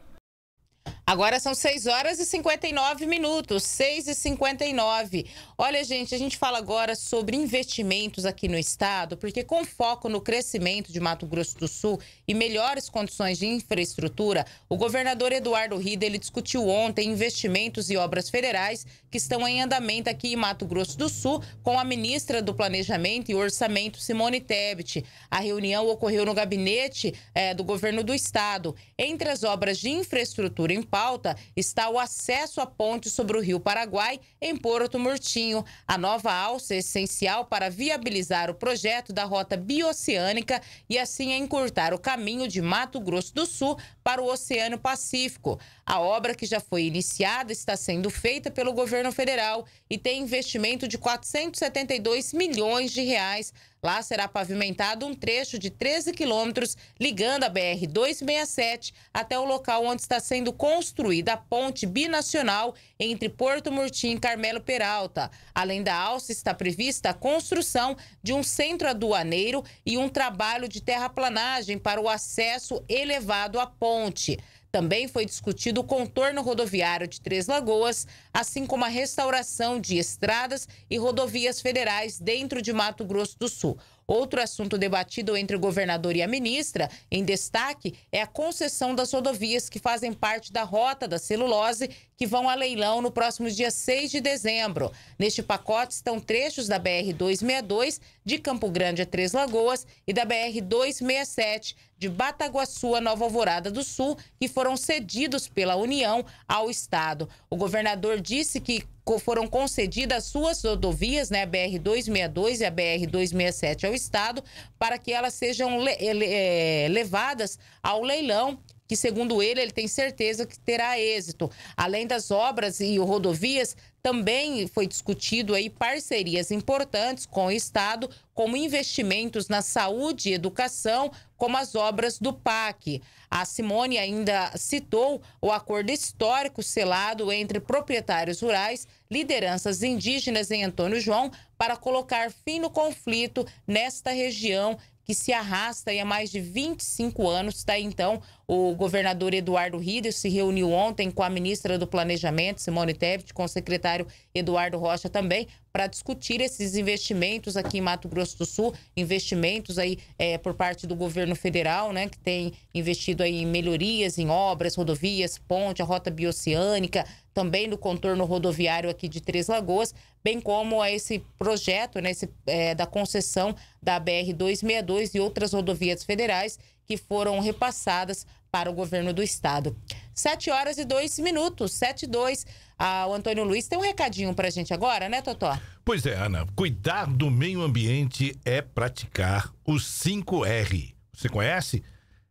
Speaker 3: Agora são 6 horas e 59 minutos, 6 e 59. Olha, gente, a gente fala agora sobre investimentos aqui no estado, porque com foco no crescimento de Mato Grosso do Sul e melhores condições de infraestrutura, o governador Eduardo Rida, ele discutiu ontem investimentos e obras federais que estão em andamento aqui em Mato Grosso do Sul com a ministra do Planejamento e Orçamento, Simone Tebet. A reunião ocorreu no gabinete é, do governo do estado. Entre as obras de infraestrutura em pauta está o acesso à ponte sobre o Rio Paraguai em Porto Murtinho. A nova alça é essencial para viabilizar o projeto da rota bioceânica e assim encurtar o caminho de Mato Grosso do Sul para o Oceano Pacífico. A obra, que já foi iniciada, está sendo feita pelo governo federal e tem investimento de 472 milhões de reais. Lá será pavimentado um trecho de 13 quilômetros ligando a BR-267 até o local onde está sendo construída a ponte binacional entre Porto Murtim e Carmelo Peralta. Além da alça, está prevista a construção de um centro aduaneiro e um trabalho de terraplanagem para o acesso elevado à ponte. Também foi discutido o contorno rodoviário de Três Lagoas, assim como a restauração de estradas e rodovias federais dentro de Mato Grosso do Sul. Outro assunto debatido entre o governador e a ministra, em destaque, é a concessão das rodovias que fazem parte da rota da celulose, que vão a leilão no próximo dia 6 de dezembro. Neste pacote estão trechos da BR-262, de Campo Grande a Três Lagoas, e da BR-267, de Bataguaçu a Nova Alvorada do Sul, que foram cedidos pela União ao Estado. O governador disse que foram concedidas suas rodovias, né, a BR-262 e a BR-267 ao Estado, para que elas sejam le, eh, le, eh, levadas ao leilão que, segundo ele, ele tem certeza que terá êxito. Além das obras e rodovias, também foi discutido aí parcerias importantes com o Estado, como investimentos na saúde e educação, como as obras do PAC. A Simone ainda citou o acordo histórico selado entre proprietários rurais, lideranças indígenas em Antônio João, para colocar fim no conflito nesta região que se arrasta há mais de 25 anos. Está então o governador Eduardo Rider se reuniu ontem com a ministra do Planejamento, Simone Tebet, com o secretário Eduardo Rocha também, para discutir esses investimentos aqui em Mato Grosso do Sul, investimentos aí é, por parte do governo federal, né, que tem investido aí em melhorias, em obras, rodovias, ponte, a rota bioceânica, também no contorno rodoviário aqui de Três Lagoas, bem como a esse projeto né, esse, é, da concessão da BR-262 e outras rodovias federais que foram repassadas para o governo do estado. 7 horas e 2 minutos, 7 e 2. Ah, o Antônio Luiz tem um recadinho para a gente agora, né, Totó?
Speaker 7: Pois é, Ana. Cuidar do meio ambiente é praticar os 5R. Você conhece?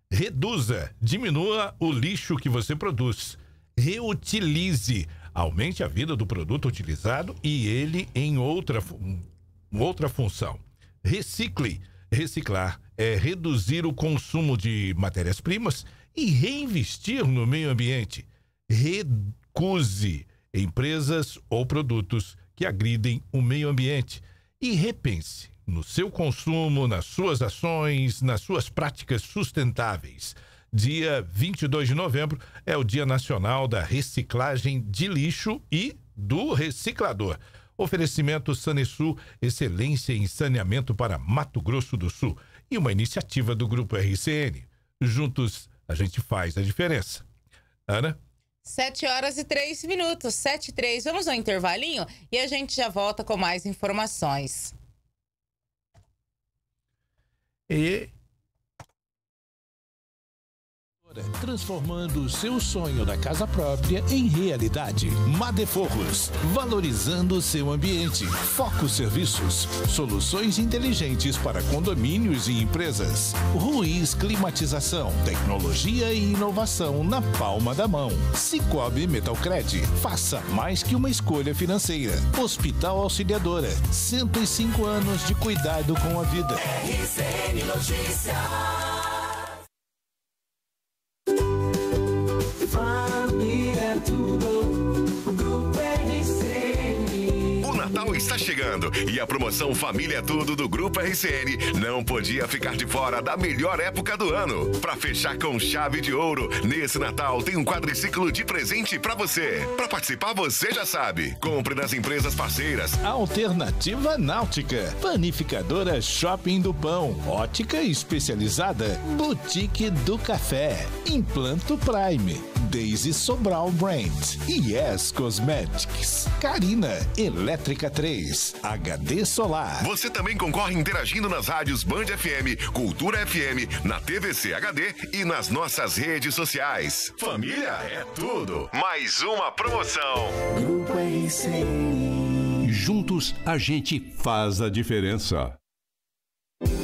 Speaker 7: Reduza, diminua o lixo que você produz. Reutilize, aumente a vida do produto utilizado e ele em outra, outra função. Recicle, reciclar é reduzir o consumo de matérias-primas e reinvestir no meio ambiente. Recuse empresas ou produtos que agridem o meio ambiente e repense no seu consumo, nas suas ações, nas suas práticas sustentáveis. Dia 22 de novembro é o Dia Nacional da Reciclagem de Lixo e do Reciclador. Oferecimento Sanesul, excelência em saneamento para Mato Grosso do Sul e uma iniciativa do Grupo RCN. Juntos a gente faz a diferença. Ana?
Speaker 3: 7 horas e 3 minutos, 7 e 3. Vamos ao intervalinho e a gente já volta com mais informações.
Speaker 7: E Transformando o seu sonho da casa própria em realidade. Madeforros, valorizando o seu ambiente. Foco Serviços, soluções inteligentes para condomínios e empresas. Ruiz Climatização, tecnologia e inovação na palma da mão. Cicobi Metalcred, faça mais que uma escolha financeira. Hospital Auxiliadora, 105 anos de cuidado com a vida. RCN
Speaker 6: Notícias.
Speaker 1: chegando e a promoção Família Tudo do Grupo RCN não podia ficar de fora da melhor época do ano. Para fechar com chave de ouro, nesse Natal tem um quadriciclo de presente para você. Para participar, você já sabe. Compre nas empresas parceiras.
Speaker 7: Alternativa Náutica, Panificadora Shopping do Pão, Ótica Especializada, Boutique do Café, Implanto Prime, Daisy Sobral Brand, Yes Cosmetics, Karina Elétrica 3, HD Solar.
Speaker 1: Você também concorre interagindo nas rádios Band FM, Cultura FM, na TVC HD e nas nossas redes sociais. Família é tudo. Mais uma promoção. Grupo
Speaker 8: Juntos a gente faz a diferença.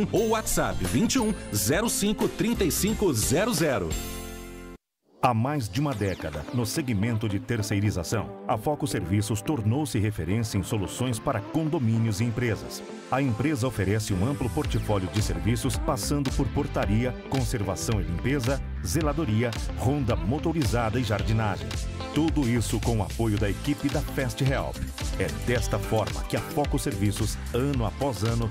Speaker 13: 21 ou WhatsApp 21 05 35 00.
Speaker 14: Há mais de uma década, no segmento de terceirização, a Foco Serviços tornou-se referência em soluções para condomínios e empresas. A empresa oferece um amplo portfólio de serviços, passando por portaria, conservação e limpeza, zeladoria, ronda motorizada e jardinagem. Tudo isso com o apoio da equipe da Fast Help. É desta forma que a Foco Serviços, ano após ano,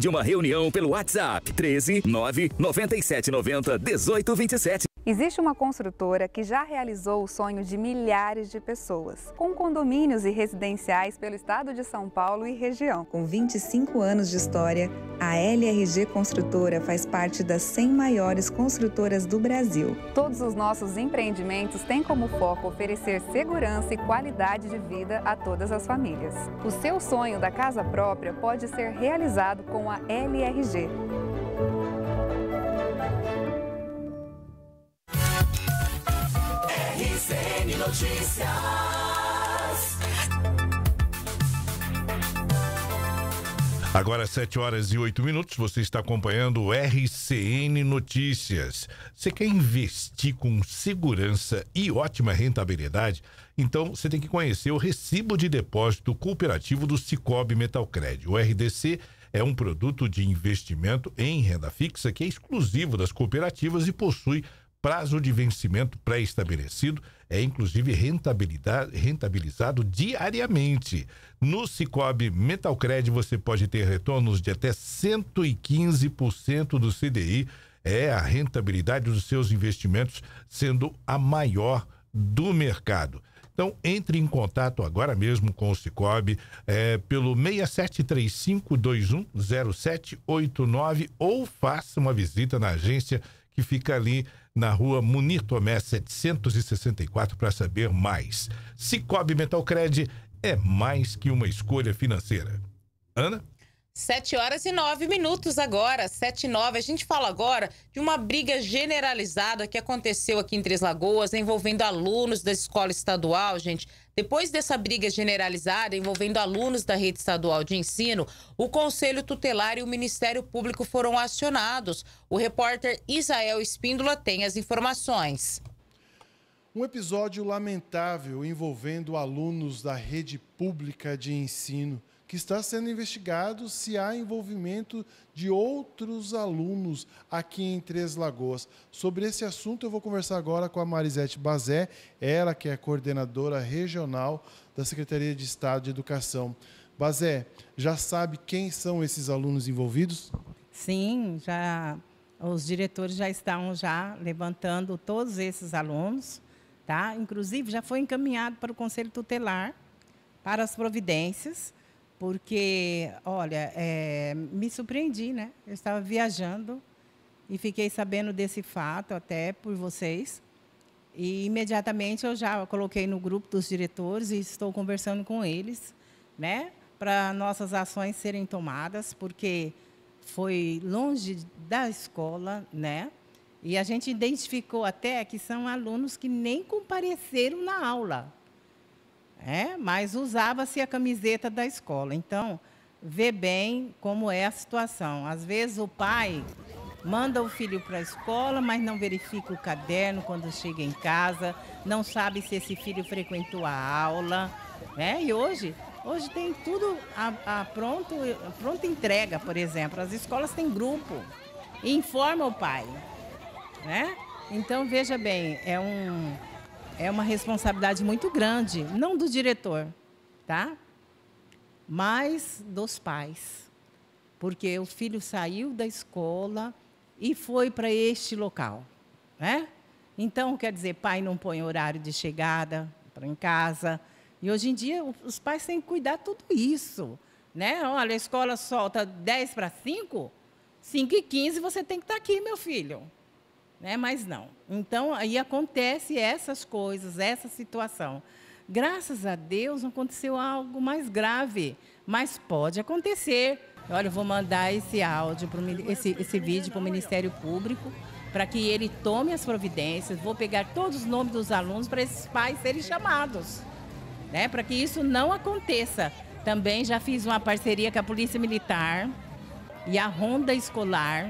Speaker 14: agende uma reunião pelo WhatsApp 13 9 97 90 18 27
Speaker 15: Existe uma construtora que já realizou o sonho de milhares de pessoas, com condomínios e residenciais pelo estado de São Paulo e região. Com 25 anos de história, a LRG Construtora faz parte das 100 maiores construtoras do Brasil. Todos os nossos empreendimentos têm como foco oferecer segurança e qualidade de vida a todas as famílias. O seu sonho da casa própria pode ser realizado com a LRG.
Speaker 2: RCN Notícias.
Speaker 7: Agora, 7 horas e 8 minutos, você está acompanhando o RCN Notícias. Você quer investir com segurança e ótima rentabilidade? Então, você tem que conhecer o Recibo de Depósito Cooperativo do Cicobi Metalcred. O RDC é um produto de investimento em renda fixa que é exclusivo das cooperativas e possui prazo de vencimento pré-estabelecido, é inclusive rentabilizado diariamente. No Cicobi Metalcred você pode ter retornos de até 115% do CDI, é a rentabilidade dos seus investimentos sendo a maior do mercado. Então, entre em contato agora mesmo com o Cicob é, pelo 6735210789 ou faça uma visita na agência que fica ali na rua Munir Tomé 764 para saber mais. Cicobi Metalcred é mais que uma escolha financeira. Ana?
Speaker 3: Sete horas e nove minutos agora, sete e nove. A gente fala agora de uma briga generalizada que aconteceu aqui em Três Lagoas, envolvendo alunos da escola estadual, gente. Depois dessa briga generalizada envolvendo alunos da rede estadual de ensino, o Conselho Tutelar e o Ministério Público foram acionados. O repórter Isael Espíndola tem as informações.
Speaker 5: Um episódio lamentável envolvendo alunos da rede pública de ensino que está sendo investigado se há envolvimento de outros alunos aqui em Três Lagoas. Sobre esse assunto, eu vou conversar agora com a Marisete Bazé, ela que é coordenadora regional da Secretaria de Estado de Educação. Bazé, já sabe quem são esses alunos envolvidos?
Speaker 16: Sim, já os diretores já estão já levantando todos esses alunos, tá? Inclusive já foi encaminhado para o Conselho Tutelar para as providências porque, olha, é, me surpreendi, né? Eu estava viajando e fiquei sabendo desse fato até por vocês. E imediatamente eu já coloquei no grupo dos diretores e estou conversando com eles, né? Para nossas ações serem tomadas, porque foi longe da escola, né? E a gente identificou até que são alunos que nem compareceram na aula é, mas usava-se a camiseta da escola. Então, vê bem como é a situação. Às vezes o pai manda o filho para a escola, mas não verifica o caderno quando chega em casa, não sabe se esse filho frequentou a aula. Né? E hoje, hoje tem tudo a, a pronto, a pronta entrega, por exemplo. As escolas têm grupo e informa o pai. Né? Então, veja bem, é um é uma responsabilidade muito grande, não do diretor, tá? Mas dos pais. Porque o filho saiu da escola e foi para este local, né? Então, quer dizer, pai não põe horário de chegada para em casa. E hoje em dia os pais têm que cuidar tudo isso, né? Olha, a escola solta 10 para 5, 5 e 15 você tem que estar tá aqui, meu filho né? Mas não. Então aí acontece essas coisas, essa situação. Graças a Deus não aconteceu algo mais grave, mas pode acontecer. Olha, eu vou mandar esse áudio, pro, esse, esse vídeo para o Ministério Público, para que ele tome as providências. Vou pegar todos os nomes dos alunos para esses pais serem chamados, né? para que isso não aconteça. Também já fiz uma parceria com a Polícia Militar e a Ronda Escolar,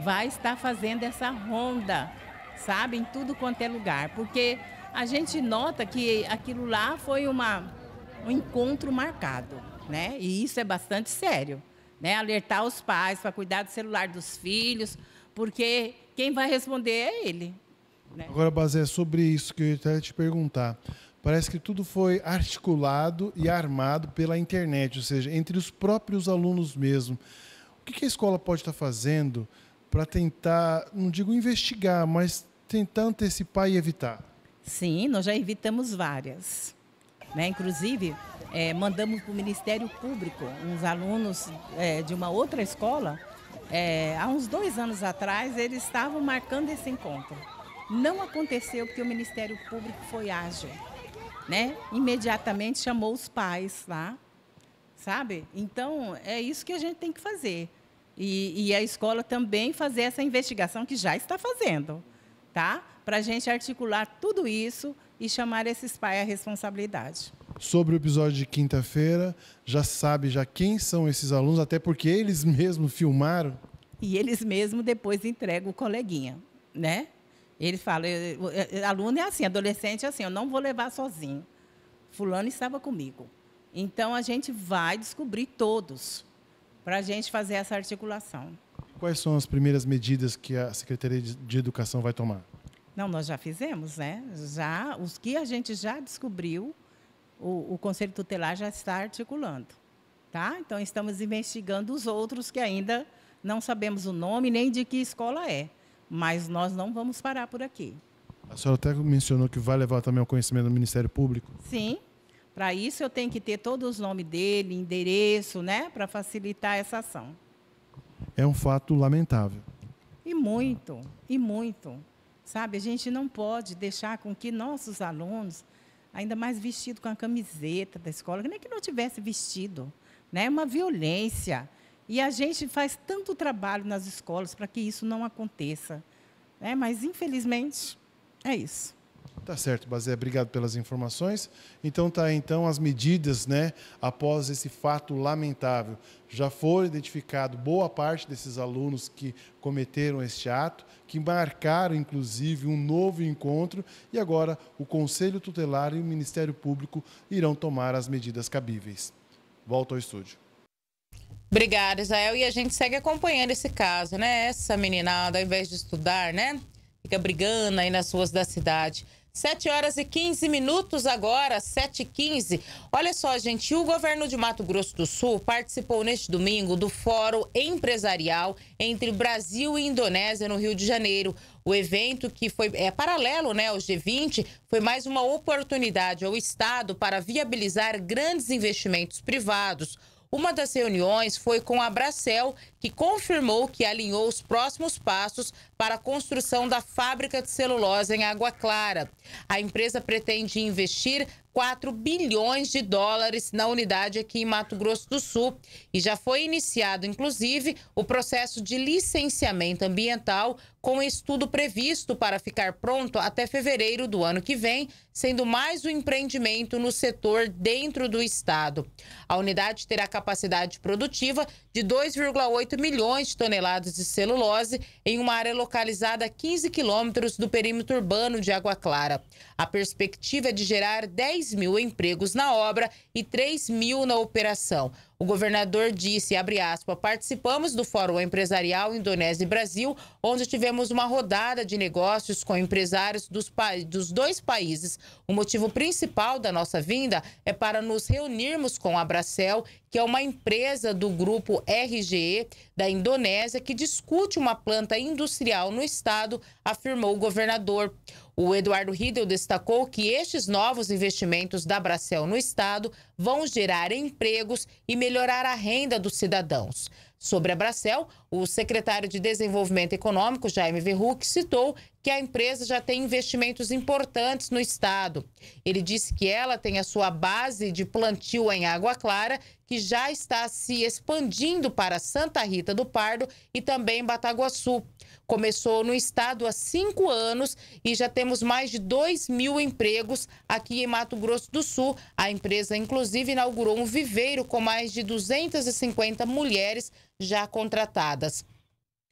Speaker 16: vai estar fazendo essa ronda, sabe, em tudo quanto é lugar, porque a gente nota que aquilo lá foi uma, um encontro marcado, né? E isso é bastante sério, né? Alertar os pais para cuidar do celular dos filhos, porque quem vai responder é ele.
Speaker 5: Né? Agora, Bazé, sobre isso que eu ia te perguntar. Parece que tudo foi articulado e armado pela internet, ou seja, entre os próprios alunos mesmo. O que a escola pode estar fazendo para tentar, não digo investigar, mas tentar antecipar e evitar?
Speaker 16: Sim, nós já evitamos várias. Né? Inclusive, é, mandamos para o Ministério Público uns alunos é, de uma outra escola. É, há uns dois anos atrás, eles estavam marcando esse encontro. Não aconteceu porque o Ministério Público foi ágil. Né? Imediatamente chamou os pais lá, sabe? Então, é isso que a gente tem que fazer. E, e a escola também fazer essa investigação que já está fazendo, tá? Para a gente articular tudo isso e chamar esses pais à responsabilidade.
Speaker 5: Sobre o episódio de quinta-feira, já sabe já quem são esses alunos, até porque eles mesmos filmaram.
Speaker 16: E eles mesmos depois entregam o coleguinha, né? Ele fala, aluno é assim, adolescente é assim, eu não vou levar sozinho. Fulano estava comigo. Então a gente vai descobrir todos para a gente fazer essa articulação.
Speaker 5: Quais são as primeiras medidas que a Secretaria de Educação vai tomar?
Speaker 16: Não, nós já fizemos, né? Já os que a gente já descobriu, o, o Conselho Tutelar já está articulando, tá? Então estamos investigando os outros que ainda não sabemos o nome nem de que escola é, mas nós não vamos parar por aqui.
Speaker 5: A senhora até mencionou que vai levar também o conhecimento do Ministério Público.
Speaker 16: Sim, para isso, eu tenho que ter todos os nomes dele, endereço, né? Para facilitar essa ação.
Speaker 5: É um fato lamentável.
Speaker 16: E muito, e muito. Sabe, a gente não pode deixar com que nossos alunos, ainda mais vestido com a camiseta da escola, nem que não tivesse vestido, né? É uma violência. E a gente faz tanto trabalho nas escolas para que isso não aconteça. Né? Mas, infelizmente, é isso. Tá
Speaker 5: certo, Bazé, obrigado pelas informações. Então tá então as medidas, né, após esse fato lamentável. Já foi identificado boa parte desses alunos que cometeram este ato, que marcaram inclusive um novo encontro e agora o Conselho Tutelar e o Ministério Público irão tomar as medidas cabíveis. Volto ao estúdio.
Speaker 3: Obrigada, Israel. E a gente segue acompanhando esse caso, né? Essa meninada, ao invés de estudar, né? Fica brigando aí nas ruas da cidade. 7 horas e 15 minutos agora, 7 h 15. Olha só, gente, o governo de Mato Grosso do Sul participou neste domingo do Fórum Empresarial entre Brasil e Indonésia no Rio de Janeiro. O evento, que foi é, paralelo né, ao G20, foi mais uma oportunidade ao Estado para viabilizar grandes investimentos privados. Uma das reuniões foi com a Bracel, que confirmou que alinhou os próximos passos para a construção da fábrica de celulose em Água Clara. A empresa pretende investir 4 bilhões de dólares na unidade aqui em Mato Grosso do Sul e já foi iniciado, inclusive, o processo de licenciamento ambiental com estudo previsto para ficar pronto até fevereiro do ano que vem, sendo mais um empreendimento no setor dentro do estado. A unidade terá capacidade produtiva de 2,8 4 milhões de toneladas de celulose em uma área localizada a 15 quilômetros do perímetro urbano de Água Clara. A perspectiva é de gerar 10 mil empregos na obra e 3 mil na operação. O governador disse, abre aspas, participamos do Fórum Empresarial Indonésia e Brasil, onde tivemos uma rodada de negócios com empresários dos, pa... dos dois países. O motivo principal da nossa vinda é para nos reunirmos com a Bracel, que é uma empresa do grupo RGE da Indonésia que discute uma planta industrial no estado, afirmou o governador. O Eduardo Riedel destacou que estes novos investimentos da Bracel no Estado vão gerar empregos e melhorar a renda dos cidadãos. Sobre a Bracel, o secretário de Desenvolvimento Econômico, Jaime Verruc, citou que a empresa já tem investimentos importantes no Estado. Ele disse que ela tem a sua base de plantio em Água Clara, que já está se expandindo para Santa Rita do Pardo e também Bataguaçu começou no estado há cinco anos e já temos mais de 2 mil empregos aqui em Mato Grosso do Sul. A empresa, inclusive, inaugurou um viveiro com mais de 250 mulheres já contratadas.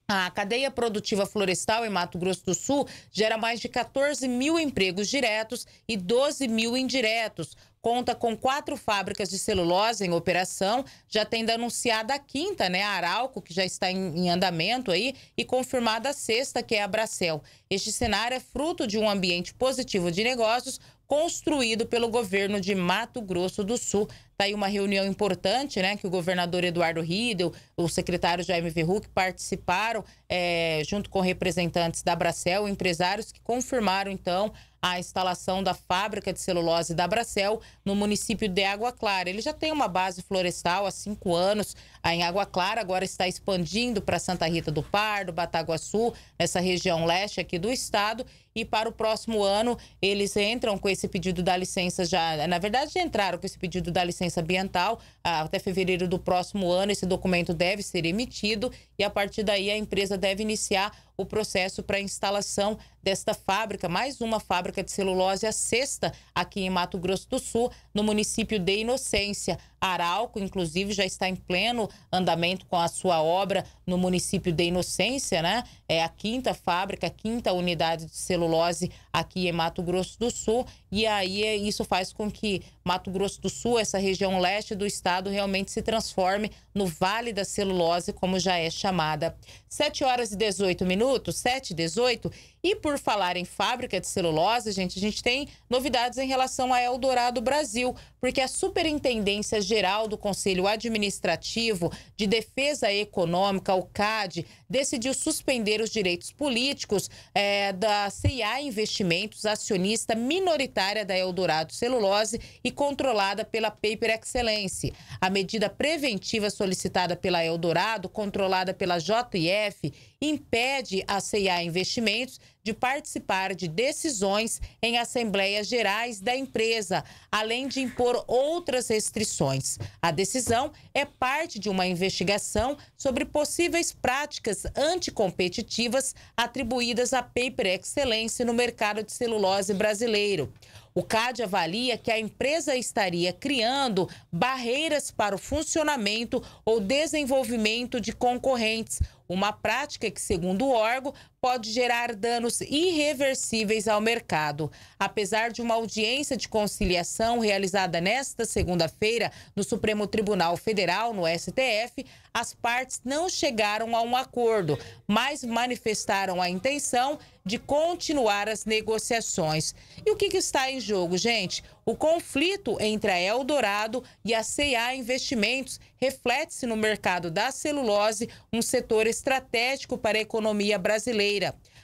Speaker 3: A cadeia produtiva florestal em Mato Grosso do Sul gera mais de 14 mil empregos diretos e 12 mil indiretos conta com quatro fábricas de celulose em operação, já tendo anunciada a quinta, né, a Arauco, que já está em, em andamento aí, e confirmada a sexta, que é a Bracel. Este cenário é fruto de um ambiente positivo de negócios construído pelo governo de Mato Grosso do Sul. Está aí uma reunião importante, né, que o governador Eduardo Riedel, o secretário Jaime Verruc participaram, é, junto com representantes da Bracel, empresários que confirmaram, então, a instalação da fábrica de celulose da Bracel no município de Água Clara. Ele já tem uma base florestal há cinco anos, em Água Clara, agora está expandindo para Santa Rita do Pardo, Bataguaçu, essa região leste aqui do estado. E para o próximo ano, eles entram com esse pedido da licença já. Na verdade, entraram com esse pedido da licença ambiental ah, até fevereiro do próximo ano. Esse documento deve ser emitido e a partir daí a empresa deve iniciar o processo para a instalação desta fábrica, mais uma fábrica de celulose, a sexta aqui em Mato Grosso do Sul, no município de Inocência. Arauco, inclusive, já está em pleno andamento com a sua obra no município de Inocência, né? É a quinta fábrica, a quinta unidade de celulose aqui em Mato Grosso do Sul. E aí isso faz com que Mato Grosso do Sul, essa região leste do estado, realmente se transforme no Vale da Celulose, como já é chamada. 7 horas e 18 minutos, 7 e 18. E por falar em fábrica de celulose, gente, a gente tem novidades em relação a Eldorado Brasil, porque a Superintendência Geral do Conselho Administrativo de Defesa Econômica, o CAD, decidiu suspender os direitos políticos é, da CIA Investimentos, acionista minoritária da Eldorado Celulose e controlada pela Paper Excellence. A medida preventiva solicitada pela Eldorado, controlada pela JF impede a CIA Investimentos de participar de decisões em assembleias gerais da empresa, além de impor outras restrições. A decisão é parte de uma investigação sobre possíveis práticas anticompetitivas atribuídas à Paper Excellence no mercado de celulose brasileiro. O CAD avalia que a empresa estaria criando barreiras para o funcionamento ou desenvolvimento de concorrentes, uma prática que, segundo o órgão, pode gerar danos irreversíveis ao mercado. Apesar de uma audiência de conciliação realizada nesta segunda-feira no Supremo Tribunal Federal, no STF, as partes não chegaram a um acordo, mas manifestaram a intenção de continuar as negociações. E o que, que está em jogo, gente? O conflito entre a Eldorado e a CA Investimentos reflete-se no mercado da celulose, um setor estratégico para a economia brasileira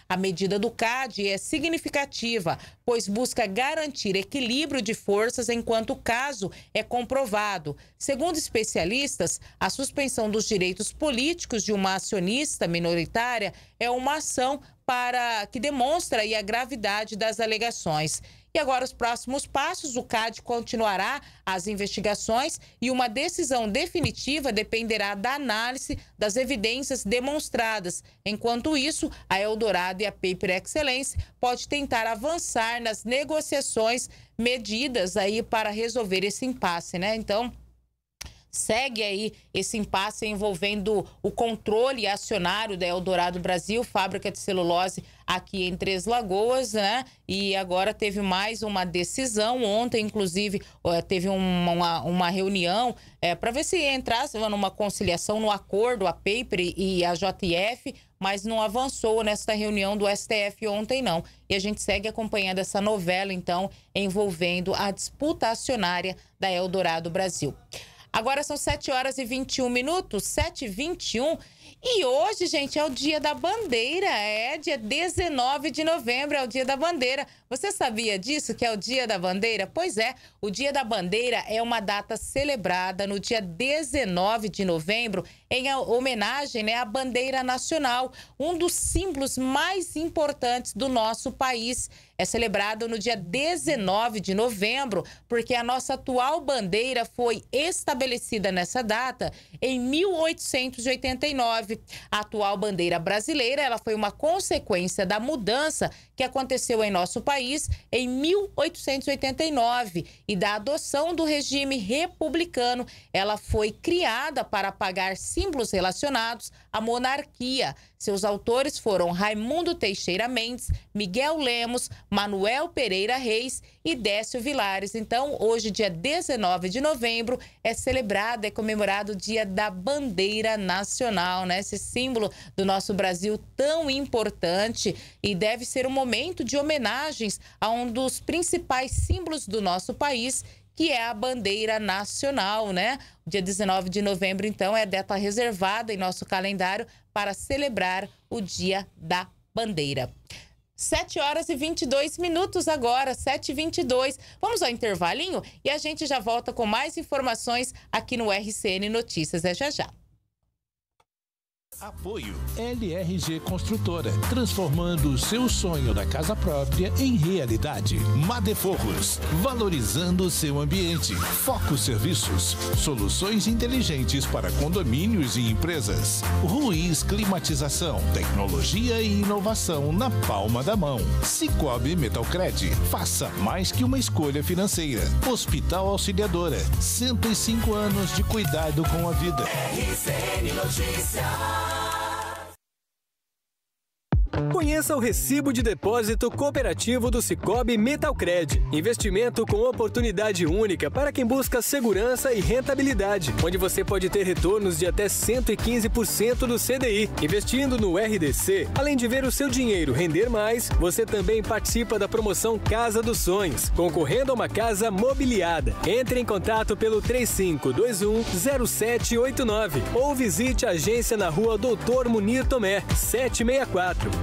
Speaker 3: a medida do CAD é significativa, pois busca garantir equilíbrio de forças enquanto o caso é comprovado. Segundo especialistas, a suspensão dos direitos políticos de uma acionista minoritária é uma ação para que demonstra a gravidade das alegações. E agora, os próximos passos: o CAD continuará as investigações e uma decisão definitiva dependerá da análise das evidências demonstradas. Enquanto isso, a Eldorado e a Paper Excellence pode tentar avançar nas negociações medidas aí para resolver esse impasse, né? Então, segue aí esse impasse envolvendo o controle acionário da Eldorado Brasil, fábrica de celulose aqui em Três Lagoas, né? E agora teve mais uma decisão. Ontem, inclusive, teve uma, uma reunião é, para ver se entrasse numa conciliação, no acordo, a PAPER e a JF, mas não avançou nesta reunião do STF ontem, não. E a gente segue acompanhando essa novela, então, envolvendo a disputa acionária da Eldorado Brasil. Agora são 7 horas e 21 minutos, 7 e 21. E hoje, gente, é o Dia da Bandeira. É dia 19 de novembro, é o Dia da Bandeira. Você sabia disso, que é o Dia da Bandeira? Pois é, o Dia da Bandeira é uma data celebrada no dia 19 de novembro em homenagem né, à bandeira nacional, um dos símbolos mais importantes do nosso país. É celebrado no dia 19 de novembro, porque a nossa atual bandeira foi estabelecida nessa data em 1889. A atual bandeira brasileira ela foi uma consequência da mudança que aconteceu em nosso país país em 1889 e da adoção do regime republicano, ela foi criada para pagar símbolos relacionados a monarquia. Seus autores foram Raimundo Teixeira Mendes, Miguel Lemos, Manuel Pereira Reis e Décio Vilares. Então, hoje, dia 19 de novembro, é celebrado, é comemorado o Dia da Bandeira Nacional, né? Esse símbolo do nosso Brasil tão importante e deve ser um momento de homenagens a um dos principais símbolos do nosso país que é a bandeira nacional, né? Dia 19 de novembro, então, é data reservada em nosso calendário para celebrar o Dia da Bandeira. 7 horas e 22 minutos agora, 7 e 22 Vamos ao intervalinho e a gente já volta com mais informações aqui no RCN Notícias. É já já.
Speaker 7: Apoio LRG Construtora, transformando o seu sonho da casa própria em realidade. Madeforros, valorizando o seu ambiente. Foco Serviços, soluções inteligentes para condomínios e empresas. Ruiz Climatização, tecnologia e inovação na palma da mão. Cicobi Metalcred, faça mais que uma escolha financeira. Hospital Auxiliadora, 105 anos de cuidado com a vida. RCN
Speaker 6: Notícias. heart.
Speaker 2: Conheça o recibo de depósito cooperativo do Cicobi Metalcred. Investimento com oportunidade única para quem busca segurança e rentabilidade, onde você pode ter retornos de até 115% do CDI. Investindo no RDC, além de ver o seu dinheiro render mais, você também participa da promoção Casa dos Sonhos, concorrendo a uma casa mobiliada. Entre em contato pelo 35210789 ou visite a agência na rua Doutor Munir Tomé, 764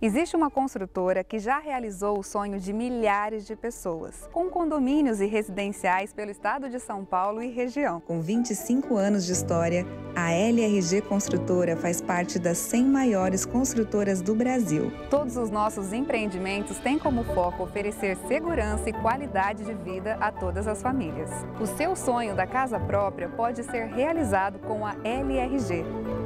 Speaker 15: Existe uma construtora que já realizou o sonho de milhares de pessoas, com condomínios e residenciais pelo estado de São Paulo e região. Com 25 anos de história, a LRG Construtora faz parte das 100 maiores construtoras do Brasil. Todos os nossos empreendimentos têm como foco oferecer segurança e qualidade de vida a todas as famílias. O seu sonho da casa própria pode ser realizado com a LRG.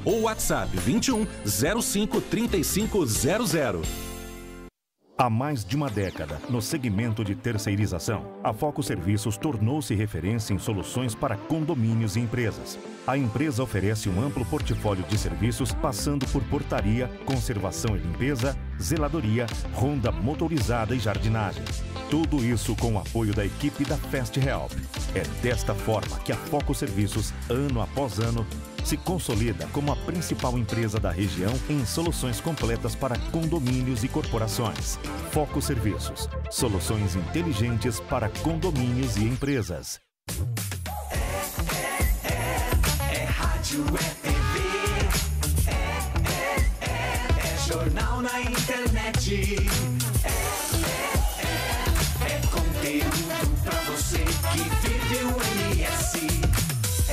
Speaker 13: ou WhatsApp 21 05 35 00.
Speaker 14: Há mais de uma década, no segmento de terceirização, a Foco Serviços tornou-se referência em soluções para condomínios e empresas. A empresa oferece um amplo portfólio de serviços, passando por portaria, conservação e limpeza, zeladoria, ronda motorizada e jardinagem. Tudo isso com o apoio da equipe da Fast Help. É desta forma que a Foco Serviços, ano após ano, se consolida como a principal empresa da região em soluções completas para condomínios e corporações. Foco Serviços, soluções inteligentes para condomínios e empresas.
Speaker 2: É, é, é, é rádio, é, é. na internet. É, é, é, é conteúdo pra você que vive o MS. É,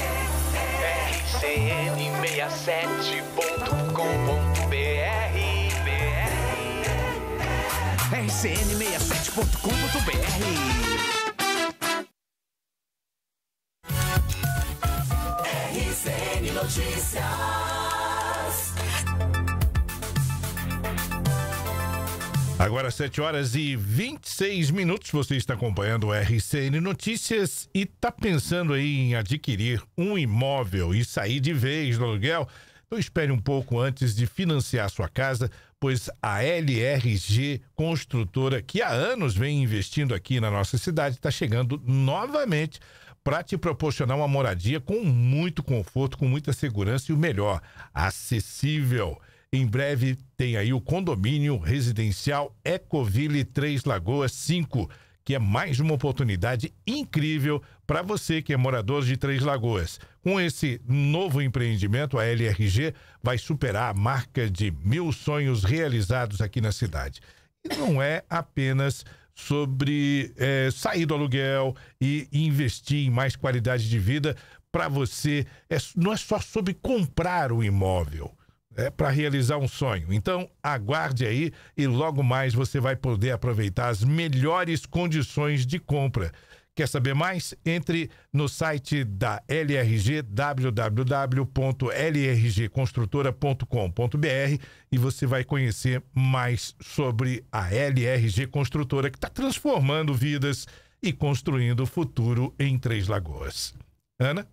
Speaker 2: é, é, rcn67.com.br rcn67.com.br RCN Notícias.
Speaker 7: Agora, 7 horas e 26 minutos, você está acompanhando o RCN Notícias e está pensando aí em adquirir um imóvel e sair de vez do aluguel? Então espere um pouco antes de financiar sua casa, pois a LRG Construtora, que há anos vem investindo aqui na nossa cidade, está chegando novamente para te proporcionar uma moradia com muito conforto, com muita segurança e o melhor, acessível. Em breve tem aí o condomínio residencial Ecoville Três Lagoas 5, que é mais uma oportunidade incrível para você que é morador de Três Lagoas. Com esse novo empreendimento, a LRG vai superar a marca de mil sonhos realizados aqui na cidade. E não é apenas sobre é, sair do aluguel e investir em mais qualidade de vida para você. É, não é só sobre comprar o imóvel é, para realizar um sonho. Então, aguarde aí e logo mais você vai poder aproveitar as melhores condições de compra. Quer saber mais? Entre no site da LRG, www.lrgconstrutora.com.br e você vai conhecer mais sobre a LRG Construtora, que está transformando vidas e construindo o futuro em Três Lagoas. Ana?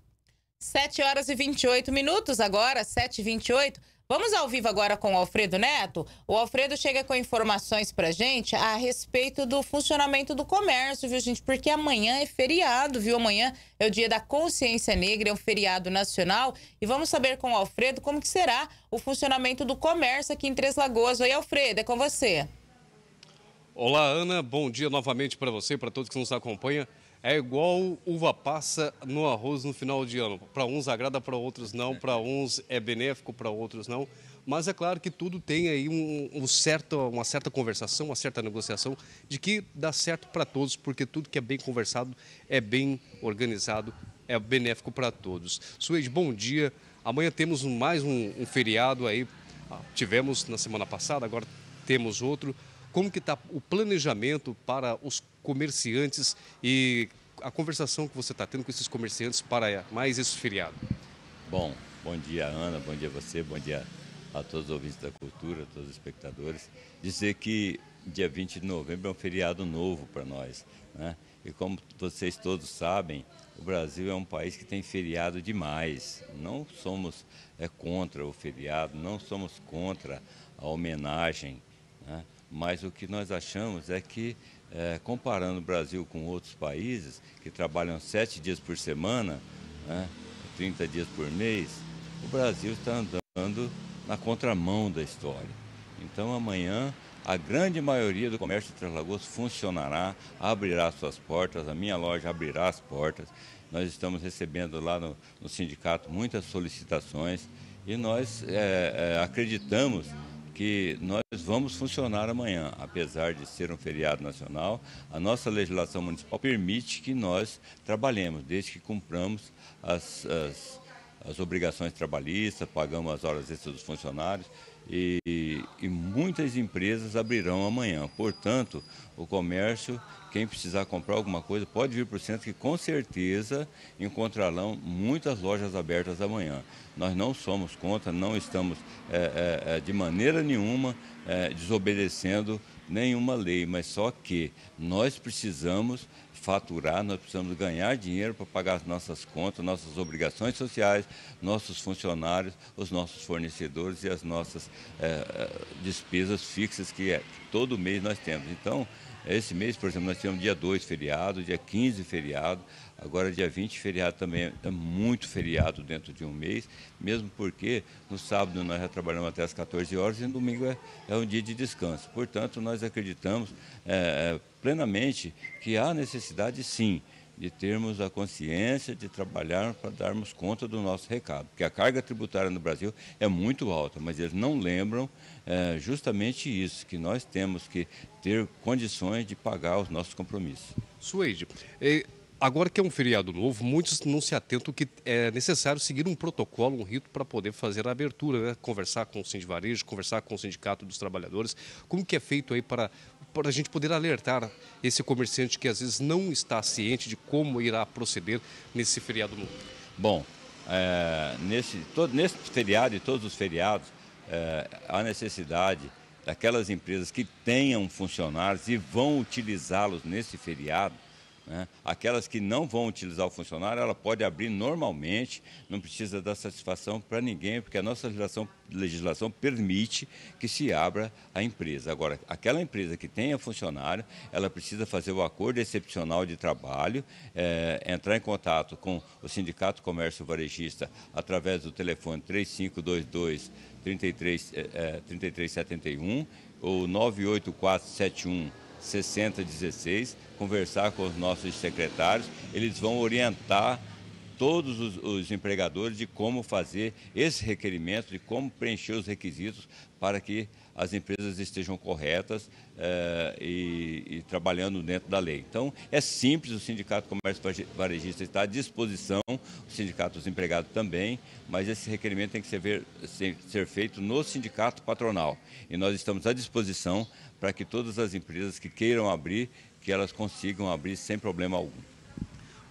Speaker 3: 7 horas e 28 minutos agora, 7 e 28 Vamos ao vivo agora com o Alfredo Neto. O Alfredo chega com informações pra gente a respeito do funcionamento do comércio, viu, gente? Porque amanhã é feriado, viu? Amanhã é o dia da consciência negra, é um feriado nacional. E vamos saber com o Alfredo como que será o funcionamento do comércio aqui em Três Lagoas. Oi, Alfredo, é com você.
Speaker 4: Olá, Ana. Bom dia novamente para você para todos que nos acompanham é igual uva passa no arroz no final de ano. Para uns agrada, para outros não, para uns é benéfico, para outros não. Mas é claro que tudo tem aí um, um certo, uma certa conversação, uma certa negociação, de que dá certo para todos, porque tudo que é bem conversado é bem organizado, é benéfico para todos. Suede, bom dia. Amanhã temos mais um, um feriado aí. Ah, tivemos na semana passada, agora temos outro. Como que está o planejamento para os comerciantes e a conversação que você está tendo com esses comerciantes para mais esse feriado?
Speaker 17: Bom, bom dia Ana, bom dia você, bom dia a todos os ouvintes da cultura, a todos os espectadores. Dizer que dia 20 de novembro é um feriado novo para nós. Né? E como vocês todos sabem, o Brasil é um país que tem feriado demais. Não somos é, contra o feriado, não somos contra a homenagem, né? mas o que nós achamos é que é, comparando o Brasil com outros países que trabalham sete dias por semana, né, 30 dias por mês, o Brasil está andando na contramão da história. Então amanhã a grande maioria do comércio de Três Lagoas funcionará, abrirá suas portas, a minha loja abrirá as portas. Nós estamos recebendo lá no, no sindicato muitas solicitações e nós é, é, acreditamos porque nós vamos funcionar amanhã, apesar de ser um feriado nacional, a nossa legislação municipal permite que nós trabalhemos, desde que cumpramos as, as, as obrigações trabalhistas, pagamos as horas extras dos funcionários e, e, muitas empresas abrirão amanhã. Portanto, o comércio, quem precisar comprar alguma coisa, pode vir para o centro que com certeza encontrarão muitas lojas abertas amanhã. Nós não somos contra, não estamos é, é, de maneira nenhuma é, desobedecendo nenhuma lei, mas só que nós precisamos faturar, nós precisamos ganhar dinheiro para pagar as nossas contas, nossas obrigações sociais, nossos funcionários, os nossos fornecedores e as nossas é, despesas fixas que, é, todo mês nós temos. Então, esse mês, por exemplo, nós tivemos dia 2 feriado, dia 15 feriado, Agora, dia 20, feriado também é, é muito feriado dentro de um mês, mesmo porque no sábado nós já trabalhamos até as 14 horas e no domingo é, é um dia de descanso. Portanto, nós acreditamos é, é, plenamente que há necessidade, sim, de termos a consciência de trabalhar para darmos conta do nosso recado. Porque a carga tributária no Brasil é muito alta, mas eles não lembram é, justamente isso, que nós temos que ter condições de pagar os nossos compromissos. Suede, Agora que é um feriado novo, muitos não
Speaker 4: se atentam que é necessário seguir um protocolo, um rito para poder fazer a abertura, né? conversar com o Sindivarejo, conversar com o Sindicato dos Trabalhadores. Como que é feito aí para, para a gente poder alertar esse comerciante que às vezes não está ciente de como irá proceder nesse feriado
Speaker 17: novo? Bom, é, nesse, todo, nesse feriado e todos os feriados, é, há necessidade daquelas empresas que tenham funcionários e vão utilizá-los nesse feriado né? Aquelas que não vão utilizar o funcionário, ela pode abrir normalmente, não precisa dar satisfação para ninguém, porque a nossa legislação, legislação, permite que se abra a empresa. Agora, aquela empresa que tenha funcionário, ela precisa fazer o acordo excepcional de trabalho, é, entrar em contato com o Sindicato Comércio Varejista através do telefone 3522 33, é, 3371 ou 98471 6016 conversar com os nossos secretários, eles vão orientar todos os, os, empregadores de como fazer esse requerimento, de como preencher os requisitos para que as empresas estejam corretas eh, e, e, trabalhando dentro da lei. Então, é simples, o Sindicato Comércio Varejista está à disposição, o Sindicato dos Empregados também, mas esse requerimento tem que ser, ver, ser feito no sindicato patronal. E nós estamos à disposição para que todas as empresas que queiram abrir que elas consigam abrir sem problema algum.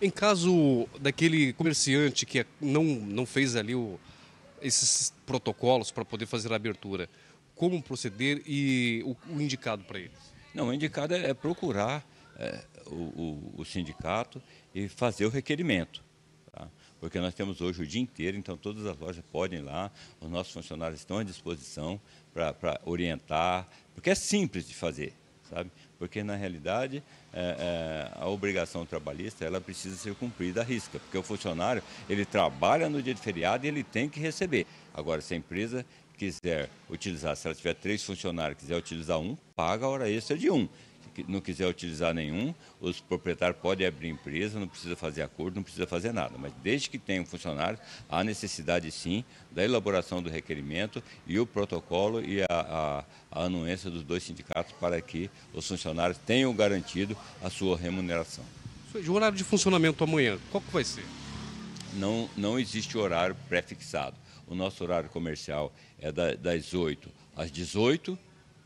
Speaker 4: Em caso daquele comerciante que não, não fez ali o, esses protocolos para poder fazer a
Speaker 17: abertura, como proceder e o, o indicado para ele? Não, o indicado é, é procurar é, o, o, sindicato e fazer o requerimento. Tá? Porque nós temos hoje o dia inteiro, então todas as lojas podem ir lá, os nossos funcionários estão à disposição para orientar, porque é simples de fazer, sabe? porque na realidade é, é, a obrigação trabalhista ela precisa ser cumprida à risca, porque o funcionário ele trabalha no dia de feriado e ele tem que receber. Agora, se a empresa quiser utilizar, se ela tiver três funcionários quiser utilizar um, paga a hora extra de um não quiser utilizar nenhum, os proprietários podem abrir empresa, não precisa fazer acordo, não precisa fazer nada. Mas desde que tenha um funcionário, há necessidade sim da elaboração do requerimento e o protocolo e a, a, a anuência dos dois sindicatos para que os funcionários tenham garantido a sua remuneração. O horário de funcionamento amanhã, qual que vai ser? Não, não existe horário pré-fixado. O nosso horário comercial é das 8 às 18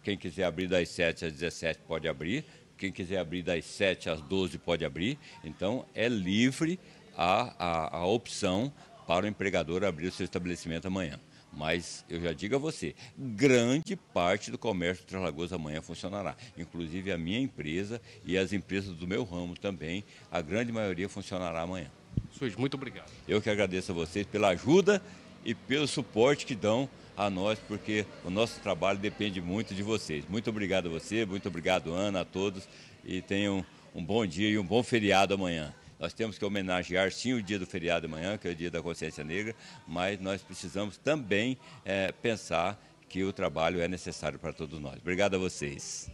Speaker 17: quem quiser abrir das 7 às 17 pode abrir. Quem quiser abrir das 7 às 12 pode abrir. Então, é livre a, a, a opção para o empregador abrir o seu estabelecimento amanhã. Mas eu já digo a você, grande parte do comércio de Três Lagoas amanhã funcionará. Inclusive a minha empresa e as empresas do meu ramo também, a grande maioria funcionará amanhã. Suíde, muito obrigado. Eu que agradeço a vocês pela ajuda e pelo suporte que dão a nós, porque o nosso trabalho depende muito de vocês. Muito obrigado a você, muito obrigado, Ana, a todos, e tenham um bom dia e um bom feriado amanhã. Nós temos que homenagear, sim, o dia do feriado amanhã, que é o dia da consciência negra, mas nós precisamos também é, pensar que o trabalho é necessário para todos nós. Obrigado a vocês.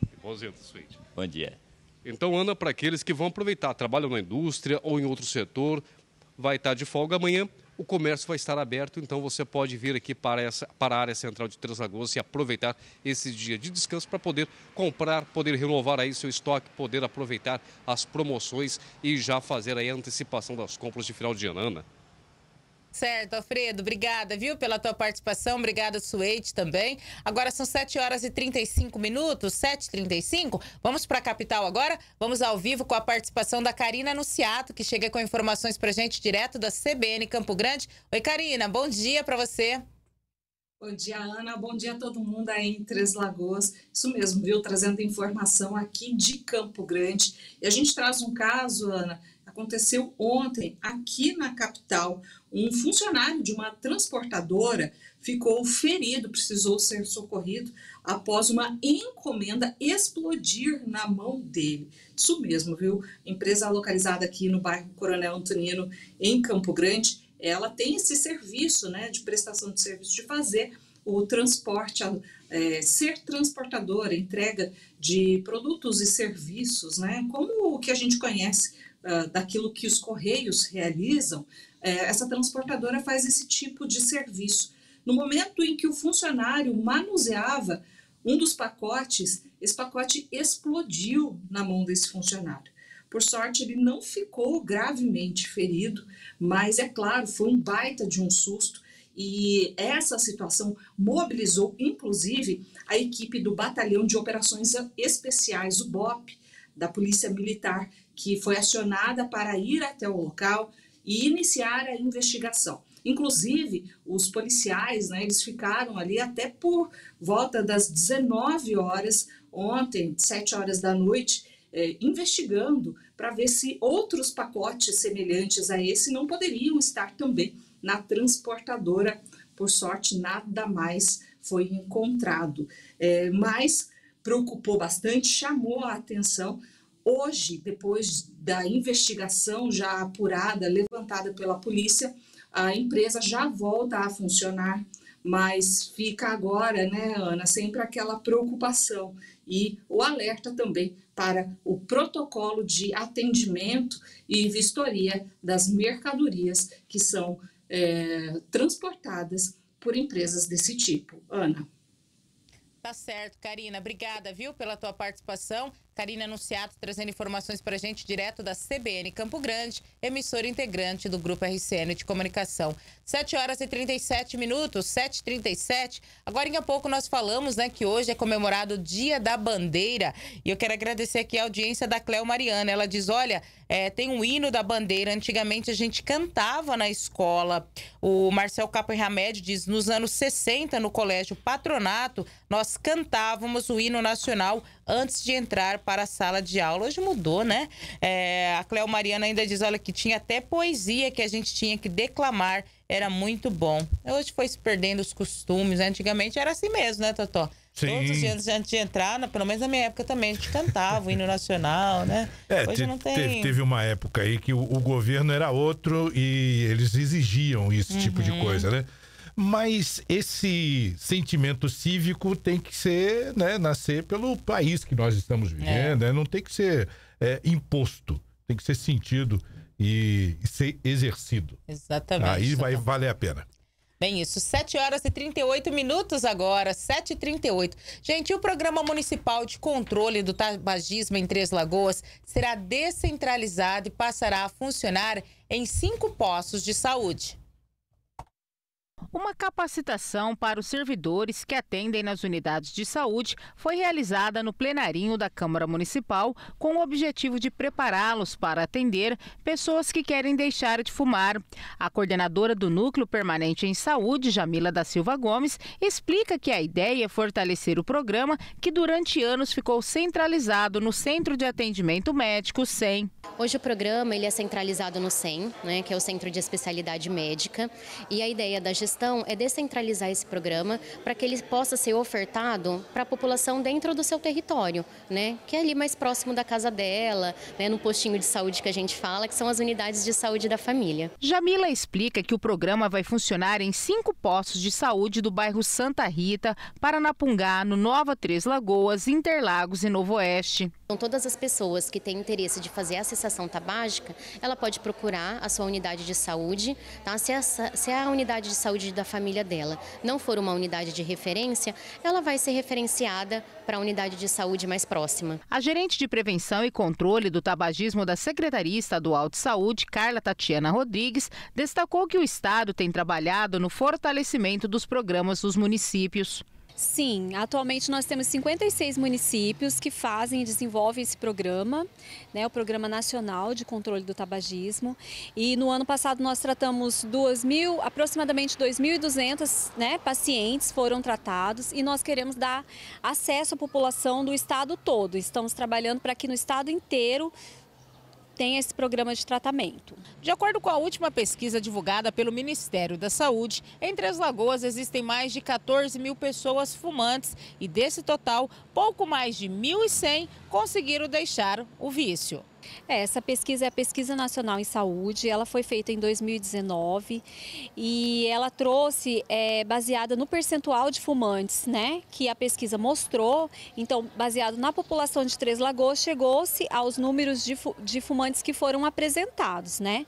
Speaker 17: Suíte. Bom dia.
Speaker 4: Então, Ana, para aqueles que vão aproveitar, trabalham na indústria ou em outro setor, vai estar de folga amanhã o comércio vai estar aberto, então você pode vir aqui para, essa, para a área central de Três Lagoas e aproveitar esse dia de descanso para poder comprar, poder renovar aí seu estoque, poder aproveitar as promoções e já fazer a antecipação das compras de final de ano, Ana.
Speaker 8: Né?
Speaker 3: Certo, Alfredo, obrigada, viu, pela tua participação. Obrigada, Suete, também. Agora são 7 horas e 35 minutos, 7h35. Vamos para a capital agora. Vamos ao vivo com a participação da Karina Anunciato, que chega com informações para gente direto da CBN Campo Grande. Oi, Karina, bom dia para você.
Speaker 11: Bom dia, Ana. Bom dia a todo mundo aí em Três Lagoas. Isso mesmo, viu? Trazendo informação aqui de Campo Grande. E a gente traz um caso, Ana, aconteceu ontem aqui na capital. Um funcionário de uma transportadora ficou ferido, precisou ser socorrido após uma encomenda explodir na mão dele. Isso mesmo, viu? Empresa localizada aqui no bairro Coronel Antonino, em Campo Grande, ela tem esse serviço, né, de prestação de serviço de fazer o transporte, é, ser transportadora, entrega de produtos e serviços, né? Como o que a gente conhece uh, daquilo que os correios realizam, é, essa transportadora faz esse tipo de serviço. No momento em que o funcionário manuseava um dos pacotes, esse pacote explodiu na mão desse funcionário. Por sorte, ele não ficou gravemente ferido, mas é claro, foi um baita de um susto. E essa situação mobilizou, inclusive, a equipe do Batalhão de Operações Especiais, o BOP, da Polícia Militar, que foi acionada para ir até o local, e iniciar a investigação. Inclusive, os policiais, né, eles ficaram ali até por volta das 19 horas ontem, 7 horas da noite, eh, investigando para ver se outros pacotes semelhantes a esse não poderiam estar também na transportadora. Por sorte, nada mais foi encontrado. É, mas preocupou bastante, chamou a atenção Hoje, depois da investigação já apurada, levantada pela polícia, a empresa já volta a funcionar, mas fica agora, né, Ana, sempre aquela preocupação e o alerta também para o protocolo de atendimento e vistoria das mercadorias que são é, transportadas por empresas desse tipo. Ana.
Speaker 3: Tá certo, Karina. Obrigada, viu, pela tua participação. Karina Anunciato trazendo informações para a gente direto da CBN Campo Grande, emissora integrante do Grupo RCN de Comunicação. 7 horas e 37 minutos, 7h37. Agora em pouco nós falamos né, que hoje é comemorado o Dia da Bandeira. E eu quero agradecer aqui a audiência da Cléo Mariana. Ela diz, olha, é, tem um hino da bandeira. Antigamente a gente cantava na escola. O Marcel Capoeiramed diz: nos anos 60, no colégio Patronato, nós cantávamos o hino nacional antes de entrar para a sala de aula. Hoje mudou, né? É, a Cléo Mariana ainda diz: olha, que tinha até poesia que a gente tinha que declamar. Era muito bom. Hoje foi se perdendo os costumes. Né? Antigamente era assim mesmo, né, Totó? Sim. Todos os dias antes de entrar, pelo menos na minha época também, a gente cantava o hino nacional, né? É, Hoje não tem... teve
Speaker 7: uma época aí que o, o governo era outro e eles exigiam esse uhum. tipo de coisa, né? Mas esse sentimento cívico tem que ser, né, nascer pelo país que nós estamos é. vivendo, é. né? não tem que ser é, imposto, tem que ser sentido e ser exercido.
Speaker 3: Exatamente. Aí vai
Speaker 7: valer a pena.
Speaker 3: Bem, isso, 7 horas e 38 minutos agora, 7h38. Gente, o Programa Municipal de Controle do Tabagismo em Três Lagoas será descentralizado e passará a funcionar em cinco postos de saúde. Uma capacitação para os servidores que atendem nas unidades de saúde foi realizada no plenarinho da Câmara Municipal com o objetivo de prepará-los para atender pessoas que querem deixar de fumar. A coordenadora do Núcleo Permanente em Saúde, Jamila da Silva Gomes, explica que a ideia é fortalecer o programa que durante anos ficou centralizado no Centro de Atendimento Médico SEM. Hoje o programa ele é centralizado no SEM, né, que é o Centro de Especialidade
Speaker 18: Médica, e a ideia da gestão gestão é descentralizar esse programa para que ele possa ser ofertado para a população dentro do seu território, né? que é ali mais próximo da casa dela, né? no postinho de saúde que a gente fala, que são as unidades de saúde da família. Jamila
Speaker 3: explica que o programa vai funcionar em cinco postos de saúde do bairro Santa Rita, Paranapungá, no Nova Três Lagoas, Interlagos e Novo Oeste. Então, todas as pessoas
Speaker 12: que têm interesse de fazer a cessação tabágica, ela pode procurar a sua unidade de saúde. Tá? Se, se é a unidade de saúde saúde da família dela não for uma unidade de referência, ela vai ser referenciada para a unidade de saúde mais próxima.
Speaker 3: A gerente de prevenção e controle do tabagismo da Secretaria Estadual de Saúde, Carla Tatiana Rodrigues, destacou que o Estado tem trabalhado no fortalecimento dos programas dos municípios.
Speaker 19: Sim, atualmente nós temos 56 municípios que fazem e desenvolvem esse programa, né, o Programa Nacional de Controle do Tabagismo. E no ano passado nós tratamos 2 mil, aproximadamente 2.200 né, pacientes foram tratados e nós queremos dar acesso à população do estado todo. Estamos trabalhando para que no estado
Speaker 3: inteiro tem esse programa de tratamento. De acordo com a última pesquisa divulgada pelo Ministério da Saúde, entre as lagoas existem mais de 14 mil pessoas fumantes e desse total, pouco mais de 1.100 conseguiram deixar
Speaker 19: o vício. É, essa pesquisa é a Pesquisa Nacional em Saúde, ela foi feita em 2019 e ela trouxe, é, baseada no percentual de fumantes, né, que a pesquisa mostrou, então, baseado na população de Três Lagoas, chegou-se aos números de, fu de fumantes que foram apresentados, né.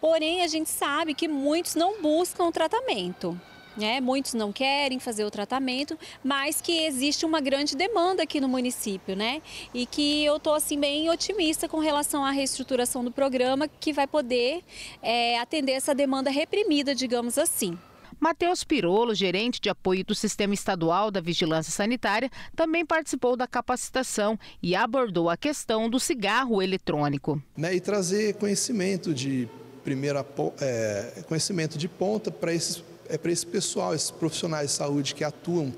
Speaker 19: Porém, a gente sabe que muitos não buscam tratamento. Né? Muitos não querem fazer o tratamento, mas que existe uma grande demanda aqui no município, né? E que eu estou assim bem otimista com relação à reestruturação do programa, que vai poder é, atender essa demanda
Speaker 3: reprimida, digamos assim. Matheus Pirolo, gerente de apoio do Sistema Estadual da Vigilância Sanitária, também participou da capacitação e abordou a questão do cigarro eletrônico.
Speaker 20: Né, e trazer conhecimento de primeira é, conhecimento de ponta para esses é para esse pessoal, esses profissionais de saúde que atuam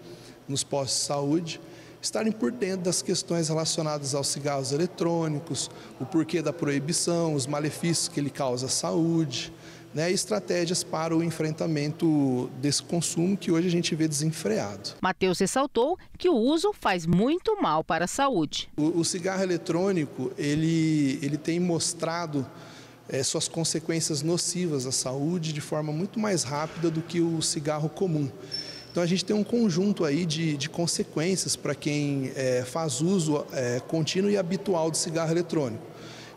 Speaker 20: nos postos de saúde, estarem por dentro das questões relacionadas aos cigarros eletrônicos, o porquê da proibição, os malefícios que ele causa à saúde, né, estratégias para o enfrentamento desse consumo que hoje a gente vê desenfreado.
Speaker 3: Matheus ressaltou que o uso faz muito mal para a saúde. O, o cigarro eletrônico,
Speaker 20: ele, ele tem mostrado é, suas consequências nocivas à saúde de forma muito mais rápida do que o cigarro comum. Então a gente tem um conjunto aí de, de consequências para quem é, faz uso é, contínuo e habitual de cigarro eletrônico.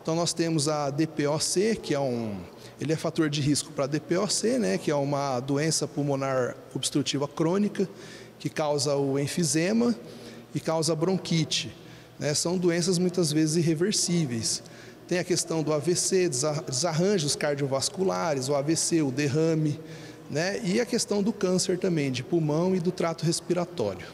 Speaker 20: Então nós temos a DPOC, que é um ele é fator de risco para a DPOC, né, que é uma doença pulmonar obstrutiva crônica que causa o enfisema e causa bronquite. Né? São doenças muitas vezes irreversíveis. Tem a questão do AVC, desarranjos cardiovasculares, o AVC, o derrame, né? E a questão do câncer também, de pulmão e do trato respiratório.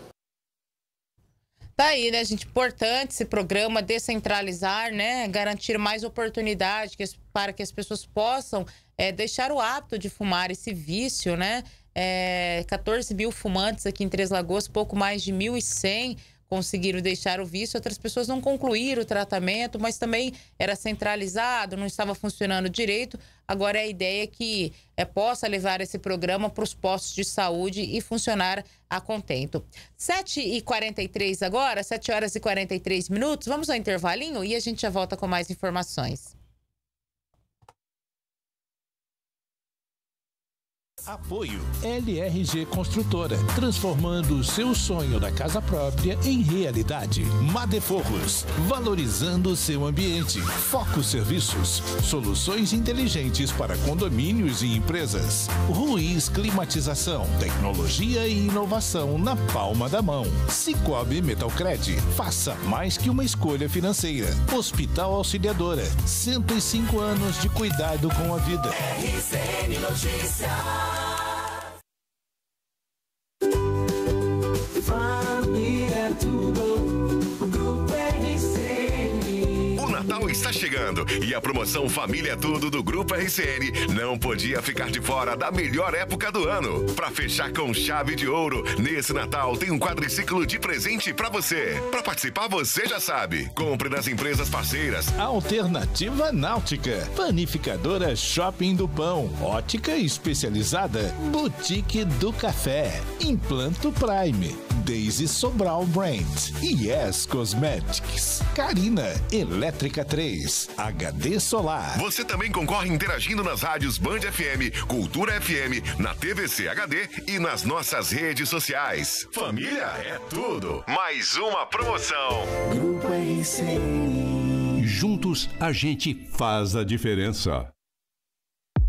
Speaker 3: Tá aí, né, gente? Importante esse programa descentralizar, né? Garantir mais oportunidade para que as pessoas possam é, deixar o hábito de fumar, esse vício, né? É, eh, 14 mil fumantes aqui em Três Lagoas, pouco mais de 1.100 conseguiram deixar o vício, outras pessoas não concluíram o tratamento, mas também era centralizado, não estava funcionando direito. Agora a ideia é que é, possa levar esse programa para os postos de saúde e funcionar a contento. 7h43 agora, 7 horas e 43 minutos, vamos ao intervalinho e a gente já volta com mais informações.
Speaker 7: Apoio LRG Construtora, transformando o seu sonho da casa própria em realidade. Madeforros, valorizando o seu ambiente. Foco Serviços, soluções inteligentes para condomínios e empresas. Ruiz Climatização, tecnologia e inovação na palma da mão. Cicobi Metalcred, faça mais que uma escolha financeira. Hospital Auxiliadora, 105 anos de cuidado com a vida. RCN
Speaker 6: Notícias. God.
Speaker 1: chegando e a promoção Família é Tudo do Grupo RCN não podia ficar de fora da melhor época do ano. Para fechar com chave de ouro, nesse Natal tem um quadriciclo de presente para você. Para participar, você já sabe. Compre nas empresas parceiras.
Speaker 7: Alternativa Náutica, Panificadora Shopping do Pão, Ótica Especializada, Boutique do Café, Implanto Prime, Daisy Sobral Brand, Yes Cosmetics, Carina Elétrica 3. HD Solar.
Speaker 1: Você também concorre interagindo nas rádios Band FM, Cultura FM, na TVC HD e nas nossas redes sociais. Família é tudo. Mais uma promoção.
Speaker 7: Grupo RCI. Juntos a gente faz a diferença.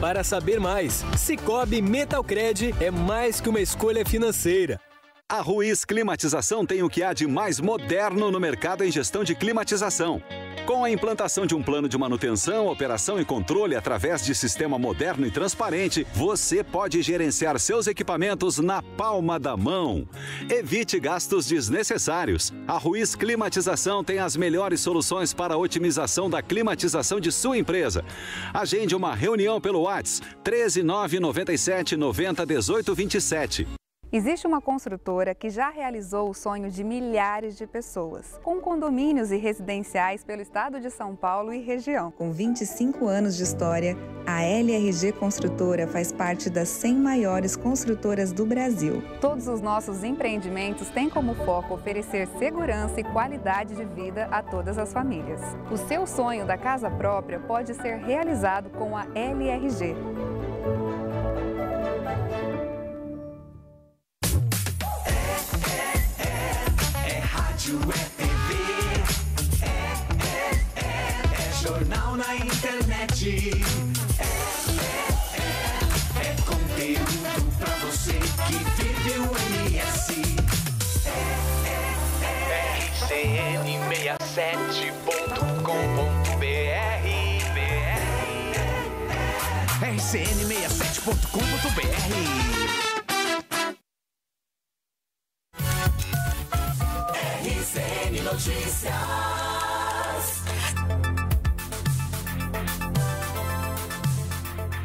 Speaker 2: para saber mais,
Speaker 8: Cicobi Metalcred é mais que uma escolha financeira. A Ruiz Climatização tem o que há de mais moderno no mercado em gestão de climatização com a implantação de um plano de manutenção, operação e controle através de sistema moderno e transparente, você pode gerenciar seus equipamentos na palma da mão. Evite gastos desnecessários. A Ruiz Climatização tem as melhores soluções para a otimização da climatização de sua empresa. Agende uma reunião pelo WhatsApp 13997 90 27.
Speaker 15: Existe uma construtora que já realizou o sonho de milhares de pessoas, com condomínios e residenciais pelo estado de São Paulo e região. Com 25 anos de história, a LRG Construtora faz parte das 100 maiores construtoras do Brasil. Todos os nossos empreendimentos têm como foco oferecer segurança e qualidade de vida a todas as famílias. O seu sonho da casa própria pode ser realizado com a LRG.
Speaker 13: cn67.com.br.
Speaker 2: RCN Notícias.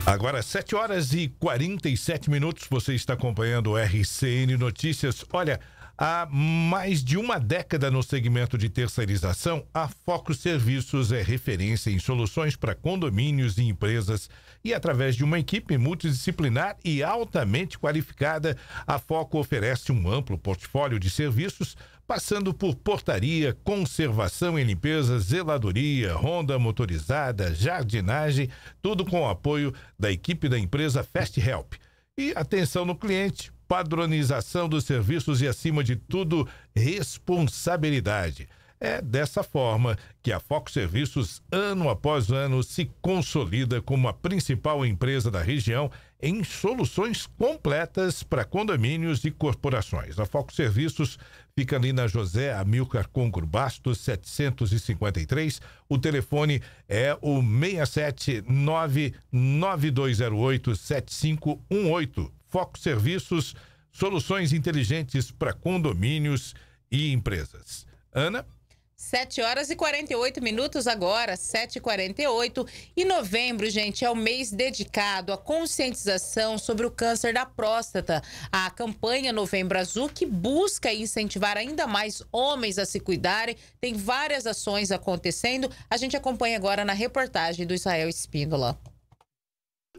Speaker 7: Agora, 7 horas e 47 minutos, você está acompanhando o RCN Notícias. Olha, Há mais de uma década no segmento de terceirização, a Foco Serviços é referência em soluções para condomínios e empresas. E através de uma equipe multidisciplinar e altamente qualificada, a Foco oferece um amplo portfólio de serviços, passando por portaria, conservação e limpeza, zeladoria, ronda motorizada, jardinagem, tudo com o apoio da equipe da empresa Fast Help. E atenção no cliente, padronização dos serviços e, acima de tudo, responsabilidade. É dessa forma que a Foco Serviços, ano após ano, se consolida como a principal empresa da região em soluções completas para condomínios e corporações. A Foco Serviços fica ali na José Amilcar Congro Bastos, 753. O telefone é o 67992087518. Foco Serviços, soluções inteligentes para condomínios e empresas. Ana?
Speaker 3: 7 horas e 48 minutos agora, 7h48. E novembro, gente, é o mês dedicado à conscientização sobre o câncer da próstata. A campanha Novembro Azul, que busca incentivar ainda mais homens a se cuidarem, tem várias ações acontecendo. A gente acompanha agora na reportagem do Israel Espíndola.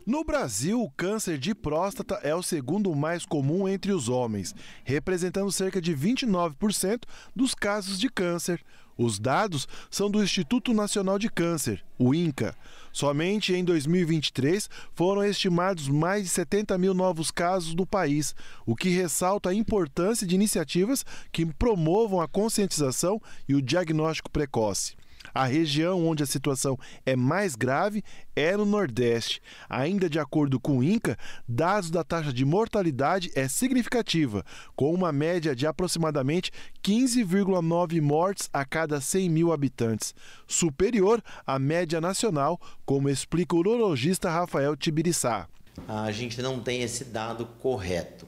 Speaker 5: No Brasil, o câncer de próstata é o segundo mais comum entre os homens, representando cerca de 29% dos casos de câncer. Os dados são do Instituto Nacional de Câncer, o INCA. Somente em 2023 foram estimados mais de 70 mil novos casos no país, o que ressalta a importância de iniciativas que promovam a conscientização e o diagnóstico precoce. A região onde a situação é mais grave é no Nordeste. Ainda de acordo com o INCA, dados da taxa de mortalidade é significativa, com uma média de aproximadamente 15,9 mortes a cada 100 mil habitantes, superior à média nacional, como explica o urologista Rafael Tibiriçá.
Speaker 21: A gente não tem esse dado correto.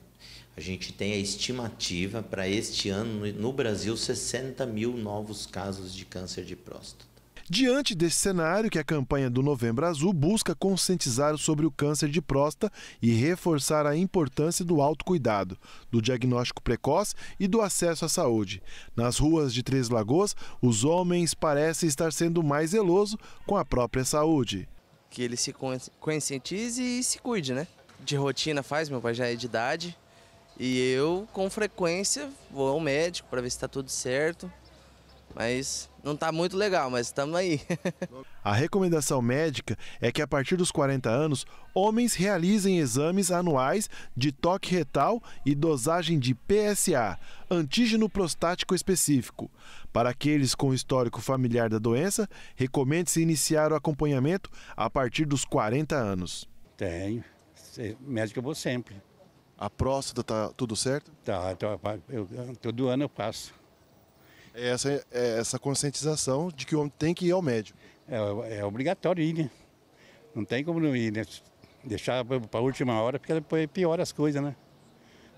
Speaker 21: A gente tem a estimativa para este ano no Brasil 60 mil novos casos de câncer de próstata. Diante
Speaker 5: desse cenário, que a campanha do Novembro Azul busca conscientizar sobre o câncer de próstata e reforçar a importância do autocuidado, do diagnóstico precoce e do acesso à saúde. Nas ruas de Três Lagoas, os homens parecem estar sendo mais zeloso com a própria saúde.
Speaker 21: Que ele se conscientize e se cuide, né? De rotina faz, meu pai já é de idade, e eu, com frequência, vou ao médico para ver se está tudo certo. Mas não está muito legal, mas estamos aí.
Speaker 5: a recomendação médica é que a partir dos 40 anos, homens realizem exames anuais de toque retal e dosagem de PSA, antígeno prostático específico. Para aqueles com histórico familiar da doença, recomende-se iniciar o acompanhamento a partir dos 40 anos. Tenho.
Speaker 8: Médico eu é vou sempre. A próstata tá tudo certo? Tá, então, eu, todo ano eu passo.
Speaker 5: É essa, é essa conscientização de que o homem tem que ir ao médico.
Speaker 7: É, é obrigatório ir, né? Não tem como não ir, né? Deixar para a última
Speaker 20: hora, porque depois piora as coisas, né?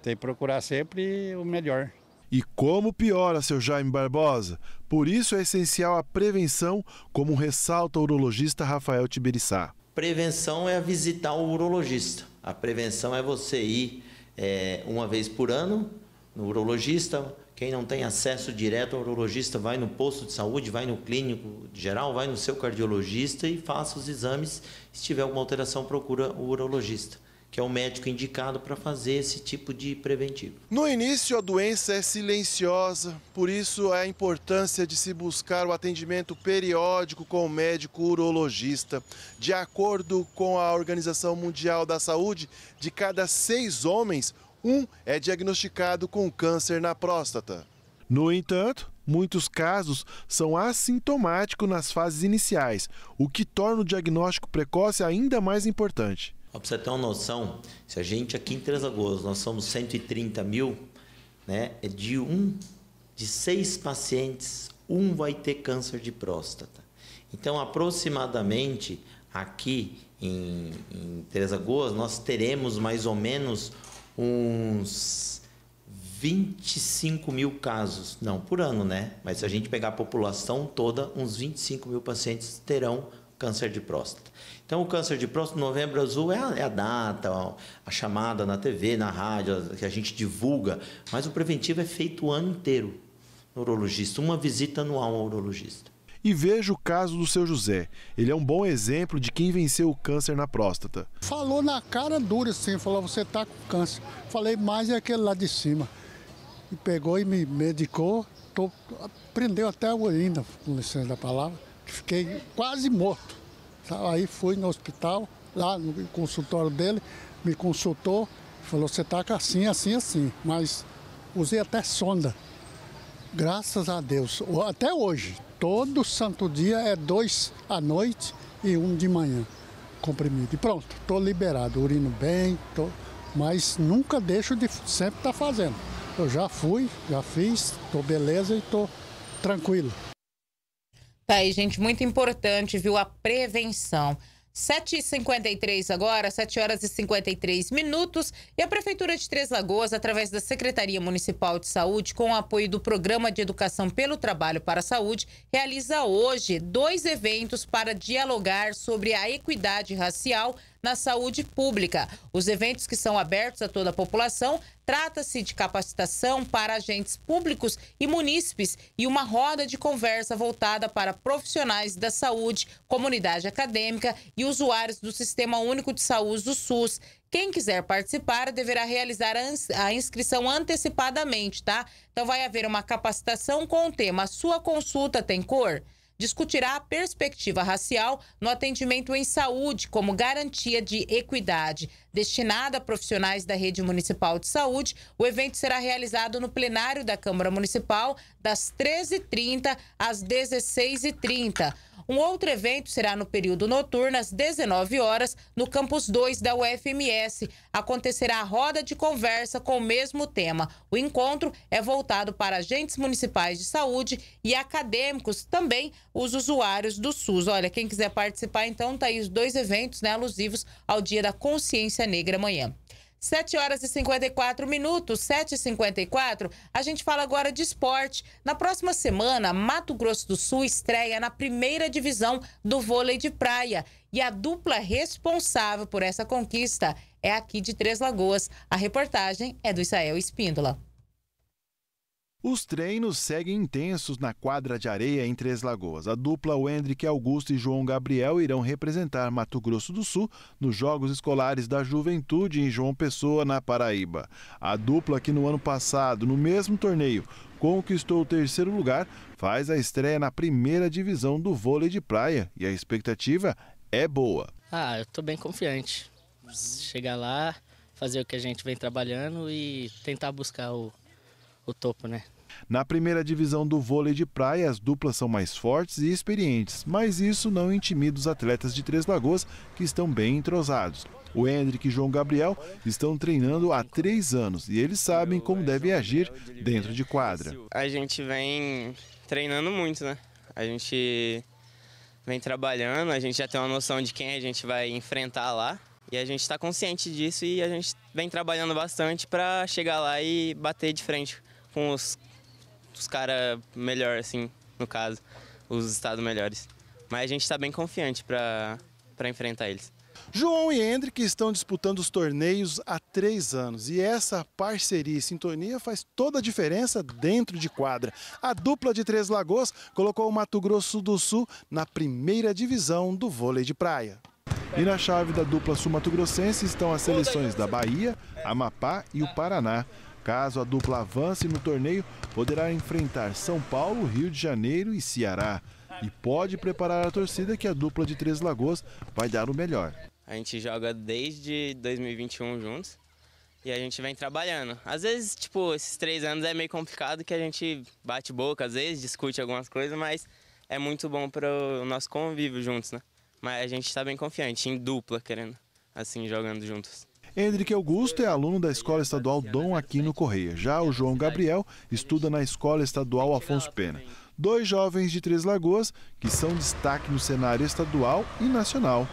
Speaker 20: Tem que procurar sempre o melhor.
Speaker 7: E
Speaker 5: como piora, seu Jaime Barbosa? Por isso é essencial a prevenção, como ressalta o urologista Rafael Tiberissá.
Speaker 21: Prevenção é visitar o urologista. A prevenção é você ir é, uma vez por ano no urologista. Quem não tem acesso direto ao urologista vai no posto de saúde, vai no clínico geral, vai no seu cardiologista e faça os exames. Se tiver alguma alteração, procura o urologista que é o médico indicado para fazer esse tipo de preventivo.
Speaker 5: No início, a doença é silenciosa, por isso a importância de se buscar o atendimento periódico com o médico urologista. De acordo com a Organização Mundial da Saúde, de cada seis homens, um é diagnosticado com câncer na próstata. No entanto, muitos casos são assintomáticos nas fases iniciais, o que torna o diagnóstico precoce ainda mais importante.
Speaker 21: Para você ter uma noção, se a gente aqui em Três Lagoas, nós somos 130 mil, né? É de um, de seis pacientes, um vai ter câncer de próstata. Então, aproximadamente aqui em, em Três Lagoas, nós teremos mais ou menos uns 25 mil casos, não por ano, né? Mas se a gente pegar a população toda, uns 25 mil pacientes terão câncer de próstata. Então, o câncer de próstata, novembro azul é a, é a data, a, chamada na TV, na rádio, que a gente divulga, mas o preventivo é feito o ano inteiro no urologista, uma visita anual ao urologista.
Speaker 5: E veja o caso do seu José. Ele é um bom exemplo de quem venceu o câncer na próstata. Falou na cara dura assim, falou: você está com câncer. Falei, mais é aquele lá de cima. E pegou e me medicou, tô, prendeu até a urina, com licença da palavra Fiquei quase morto. Aí fui no hospital, lá no consultório dele, me consultou, falou, você está assim, assim, assim. Mas usei até sonda. Graças a Deus. Até hoje, todo santo dia é dois à noite e um de manhã comprimido. E pronto, estou liberado, urino bem, tô... mas nunca deixo de sempre estar tá fazendo. Eu já fui, já fiz, estou beleza e estou tranquilo.
Speaker 3: Tá aí, gente, muito importante, viu? A prevenção. 7h53 agora, 7 horas e 53 minutos. E a Prefeitura de Três Lagoas, através da Secretaria Municipal de Saúde, com o apoio do Programa de Educação pelo Trabalho para a Saúde, realiza hoje dois eventos para dialogar sobre a equidade racial na saúde pública. Os eventos que são abertos a toda a população trata-se de capacitação para agentes públicos e munícipes e uma roda de conversa voltada para profissionais da saúde, comunidade acadêmica e usuários do Sistema Único de Saúde do SUS. Quem quiser participar deverá realizar a inscrição antecipadamente, tá? Então vai haver uma capacitação com o tema Sua consulta tem cor? discutirá a perspectiva racial no atendimento em saúde como garantia de equidade. Destinada a profissionais da rede municipal de saúde, o evento será realizado no plenário da Câmara Municipal das 13h30 às 16h30. Um outro evento será no período noturno, às 19 horas, no Campus 2 da UFMS. Acontecerá a roda de conversa com o mesmo tema. O encontro é voltado para agentes municipais de saúde e acadêmicos, também os usuários do SUS. Olha, quem quiser participar, então, tá aí os dois eventos né, alusivos ao Dia da Consciência Negra amanhã. 7 horas e 54 minutos, 7 e 54 a gente fala agora de esporte. Na próxima semana, Mato Grosso do Sul estreia na primeira divisão do vôlei de praia. E a dupla responsável por essa conquista é aqui de Três Lagoas. A reportagem é do Israel Espíndola.
Speaker 5: Os treinos seguem intensos na quadra de areia em Três Lagoas. A dupla Wendrick Augusto e João Gabriel irão representar Mato Grosso do Sul nos Jogos Escolares da Juventude em João Pessoa, na Paraíba. A dupla que no ano passado, no mesmo torneio, conquistou o terceiro lugar, faz a estreia na primeira divisão do vôlei de praia e a expectativa é boa.
Speaker 3: Ah, eu estou bem confiante. Uhum. Chegar lá, fazer o que a gente vem trabalhando e tentar buscar o o topo, né?
Speaker 5: Na primeira divisão do vôlei de praia, as duplas são mais fortes e experientes, mas isso não intimida os atletas de Três Lagoas, que estão bem entrosados. O Hendrick e João Gabriel estão treinando há três anos e eles sabem como devem agir dentro de quadra.
Speaker 21: A gente vem treinando muito, né? A gente vem trabalhando, a gente já tem uma noção de quem a gente vai enfrentar lá. E a gente está consciente disso e a gente vem trabalhando bastante para chegar lá e bater de frente com os, os caras melhor, assim, no caso, os estados melhores. Mas a gente está bem confiante para enfrentar eles.
Speaker 5: João e Hendrik estão disputando os torneios há três anos e essa parceria e sintonia faz toda a diferença dentro de quadra. A dupla de Três Lagoas colocou o Mato Grosso do Sul na primeira divisão do vôlei de praia. E na chave da dupla sul-mato-grossense estão as seleções da Bahia, Amapá e o Paraná. Caso a dupla avance no torneio, poderá enfrentar São Paulo, Rio de Janeiro e Ceará. E pode preparar a torcida que a dupla de Três Lagoas vai dar o melhor.
Speaker 21: A gente joga desde 2021 juntos e a gente vem trabalhando. Às vezes, tipo, esses três anos é meio complicado que a gente bate boca, às vezes discute algumas coisas, mas é muito bom para o nosso convívio juntos, né? Mas a gente está bem confiante, em dupla, querendo, assim, jogando juntos.
Speaker 5: Henrique Augusto é aluno da Escola Estadual Dom Aquino Correia. Já o João Gabriel estuda na Escola Estadual Afonso Pena. Dois jovens de Três Lagoas que são destaque no cenário estadual e nacional.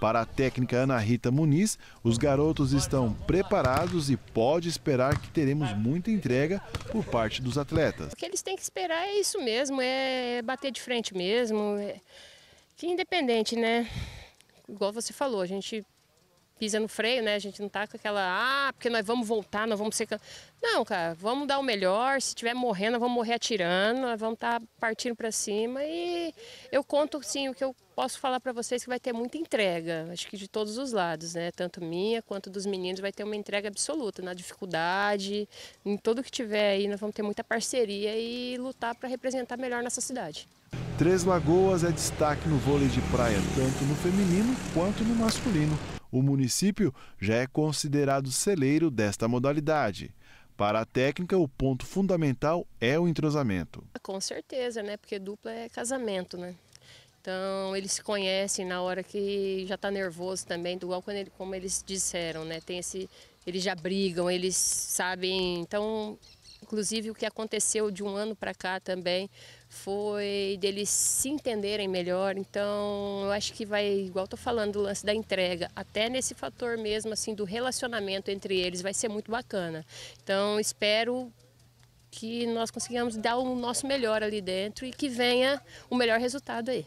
Speaker 5: Para a técnica Ana Rita Muniz, os garotos estão preparados e pode esperar que teremos muita entrega por parte dos atletas. O
Speaker 18: que eles têm que esperar é isso mesmo, é bater de frente mesmo, é... que independente, né? Igual você falou, a gente pisa no freio, né? A gente não tá com aquela, ah, porque nós vamos voltar, nós vamos ser. Não, cara, vamos dar o melhor. Se tiver morrendo, nós vamos morrer atirando, nós vamos estar tá partindo para cima. E eu conto, sim, o que eu posso falar para vocês que vai ter muita entrega, acho que de todos os lados, né? Tanto minha quanto dos meninos, vai ter uma entrega absoluta na dificuldade, em tudo que tiver aí, nós vamos ter muita parceria e lutar para representar melhor nossa cidade.
Speaker 5: Três Lagoas é destaque no vôlei de praia, tanto no feminino quanto no masculino o município já é considerado celeiro desta modalidade. Para a técnica, o ponto fundamental é o entrosamento.
Speaker 18: Com certeza, né? Porque dupla é casamento, né? Então eles se conhecem na hora que já está nervoso também, igual quando ele, como eles disseram, né? Tem esse, eles já brigam, eles sabem. Então, inclusive o que aconteceu de um ano para cá também foi deles se entenderem melhor. Então, eu acho que vai, igual estou falando, o lance da entrega, até nesse fator mesmo, assim, do relacionamento entre eles, vai ser muito bacana. Então, espero que nós consigamos dar o nosso melhor ali dentro e que venha o melhor resultado aí.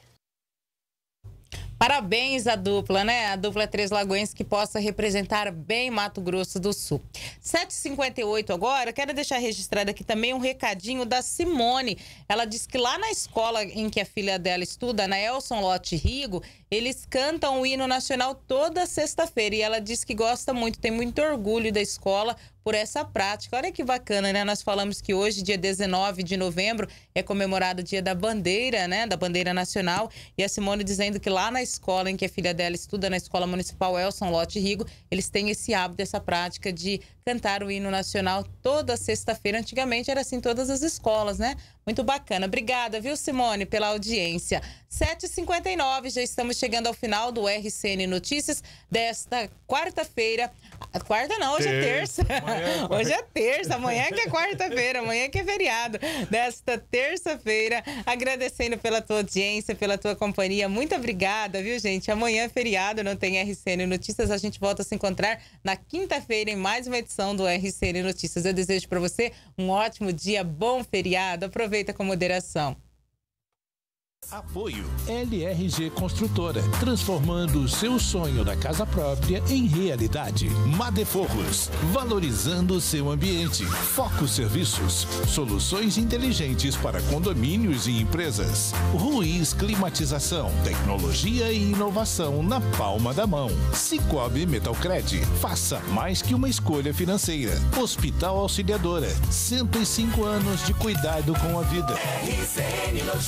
Speaker 3: Parabéns à dupla, né? A dupla é Três Lagoenses que possa representar bem Mato Grosso do Sul. 7h58 agora, quero deixar registrado aqui também um recadinho da Simone. Ela diz que lá na escola em que a filha dela estuda, na Elson Lote Rigo, eles cantam o hino nacional toda sexta-feira. E ela diz que gosta muito, tem muito orgulho da escola por essa prática. Olha que bacana, né? Nós falamos que hoje, dia 19 de novembro, é comemorado o Dia da Bandeira, né? Da Bandeira Nacional. E a Simone dizendo que lá na escola em que a filha dela estuda, na Escola Municipal Elson Lote Rigo, eles têm esse hábito, essa prática de cantar o hino nacional toda sexta-feira. Antigamente era assim todas as escolas, né? Muito bacana. Obrigada, viu, Simone, pela audiência. 7h59, já estamos chegando ao final do RCN Notícias desta quarta-feira. Ah, quarta não, hoje é terça. Amanhã, é hoje é terça, amanhã que é quarta-feira, amanhã que é feriado. Desta terça-feira, agradecendo pela tua audiência, pela tua companhia. Muito obrigada, viu, gente? Amanhã é feriado, não tem RCN Notícias. A gente volta a se encontrar na quinta-feira em mais uma edição edição do RCN Notícias. Eu desejo para você um ótimo dia, bom feriado, aproveita com moderação.
Speaker 7: Apoio LRG Construtora, transformando o seu sonho da casa própria em realidade. Madeforros, valorizando o seu ambiente. Foco Serviços, soluções inteligentes para condomínios e empresas. Ruiz Climatização, tecnologia e inovação na palma da mão. Cicobi Metalcred, faça mais que uma escolha financeira. Hospital Auxiliadora, 105 anos de cuidado com a vida. RCN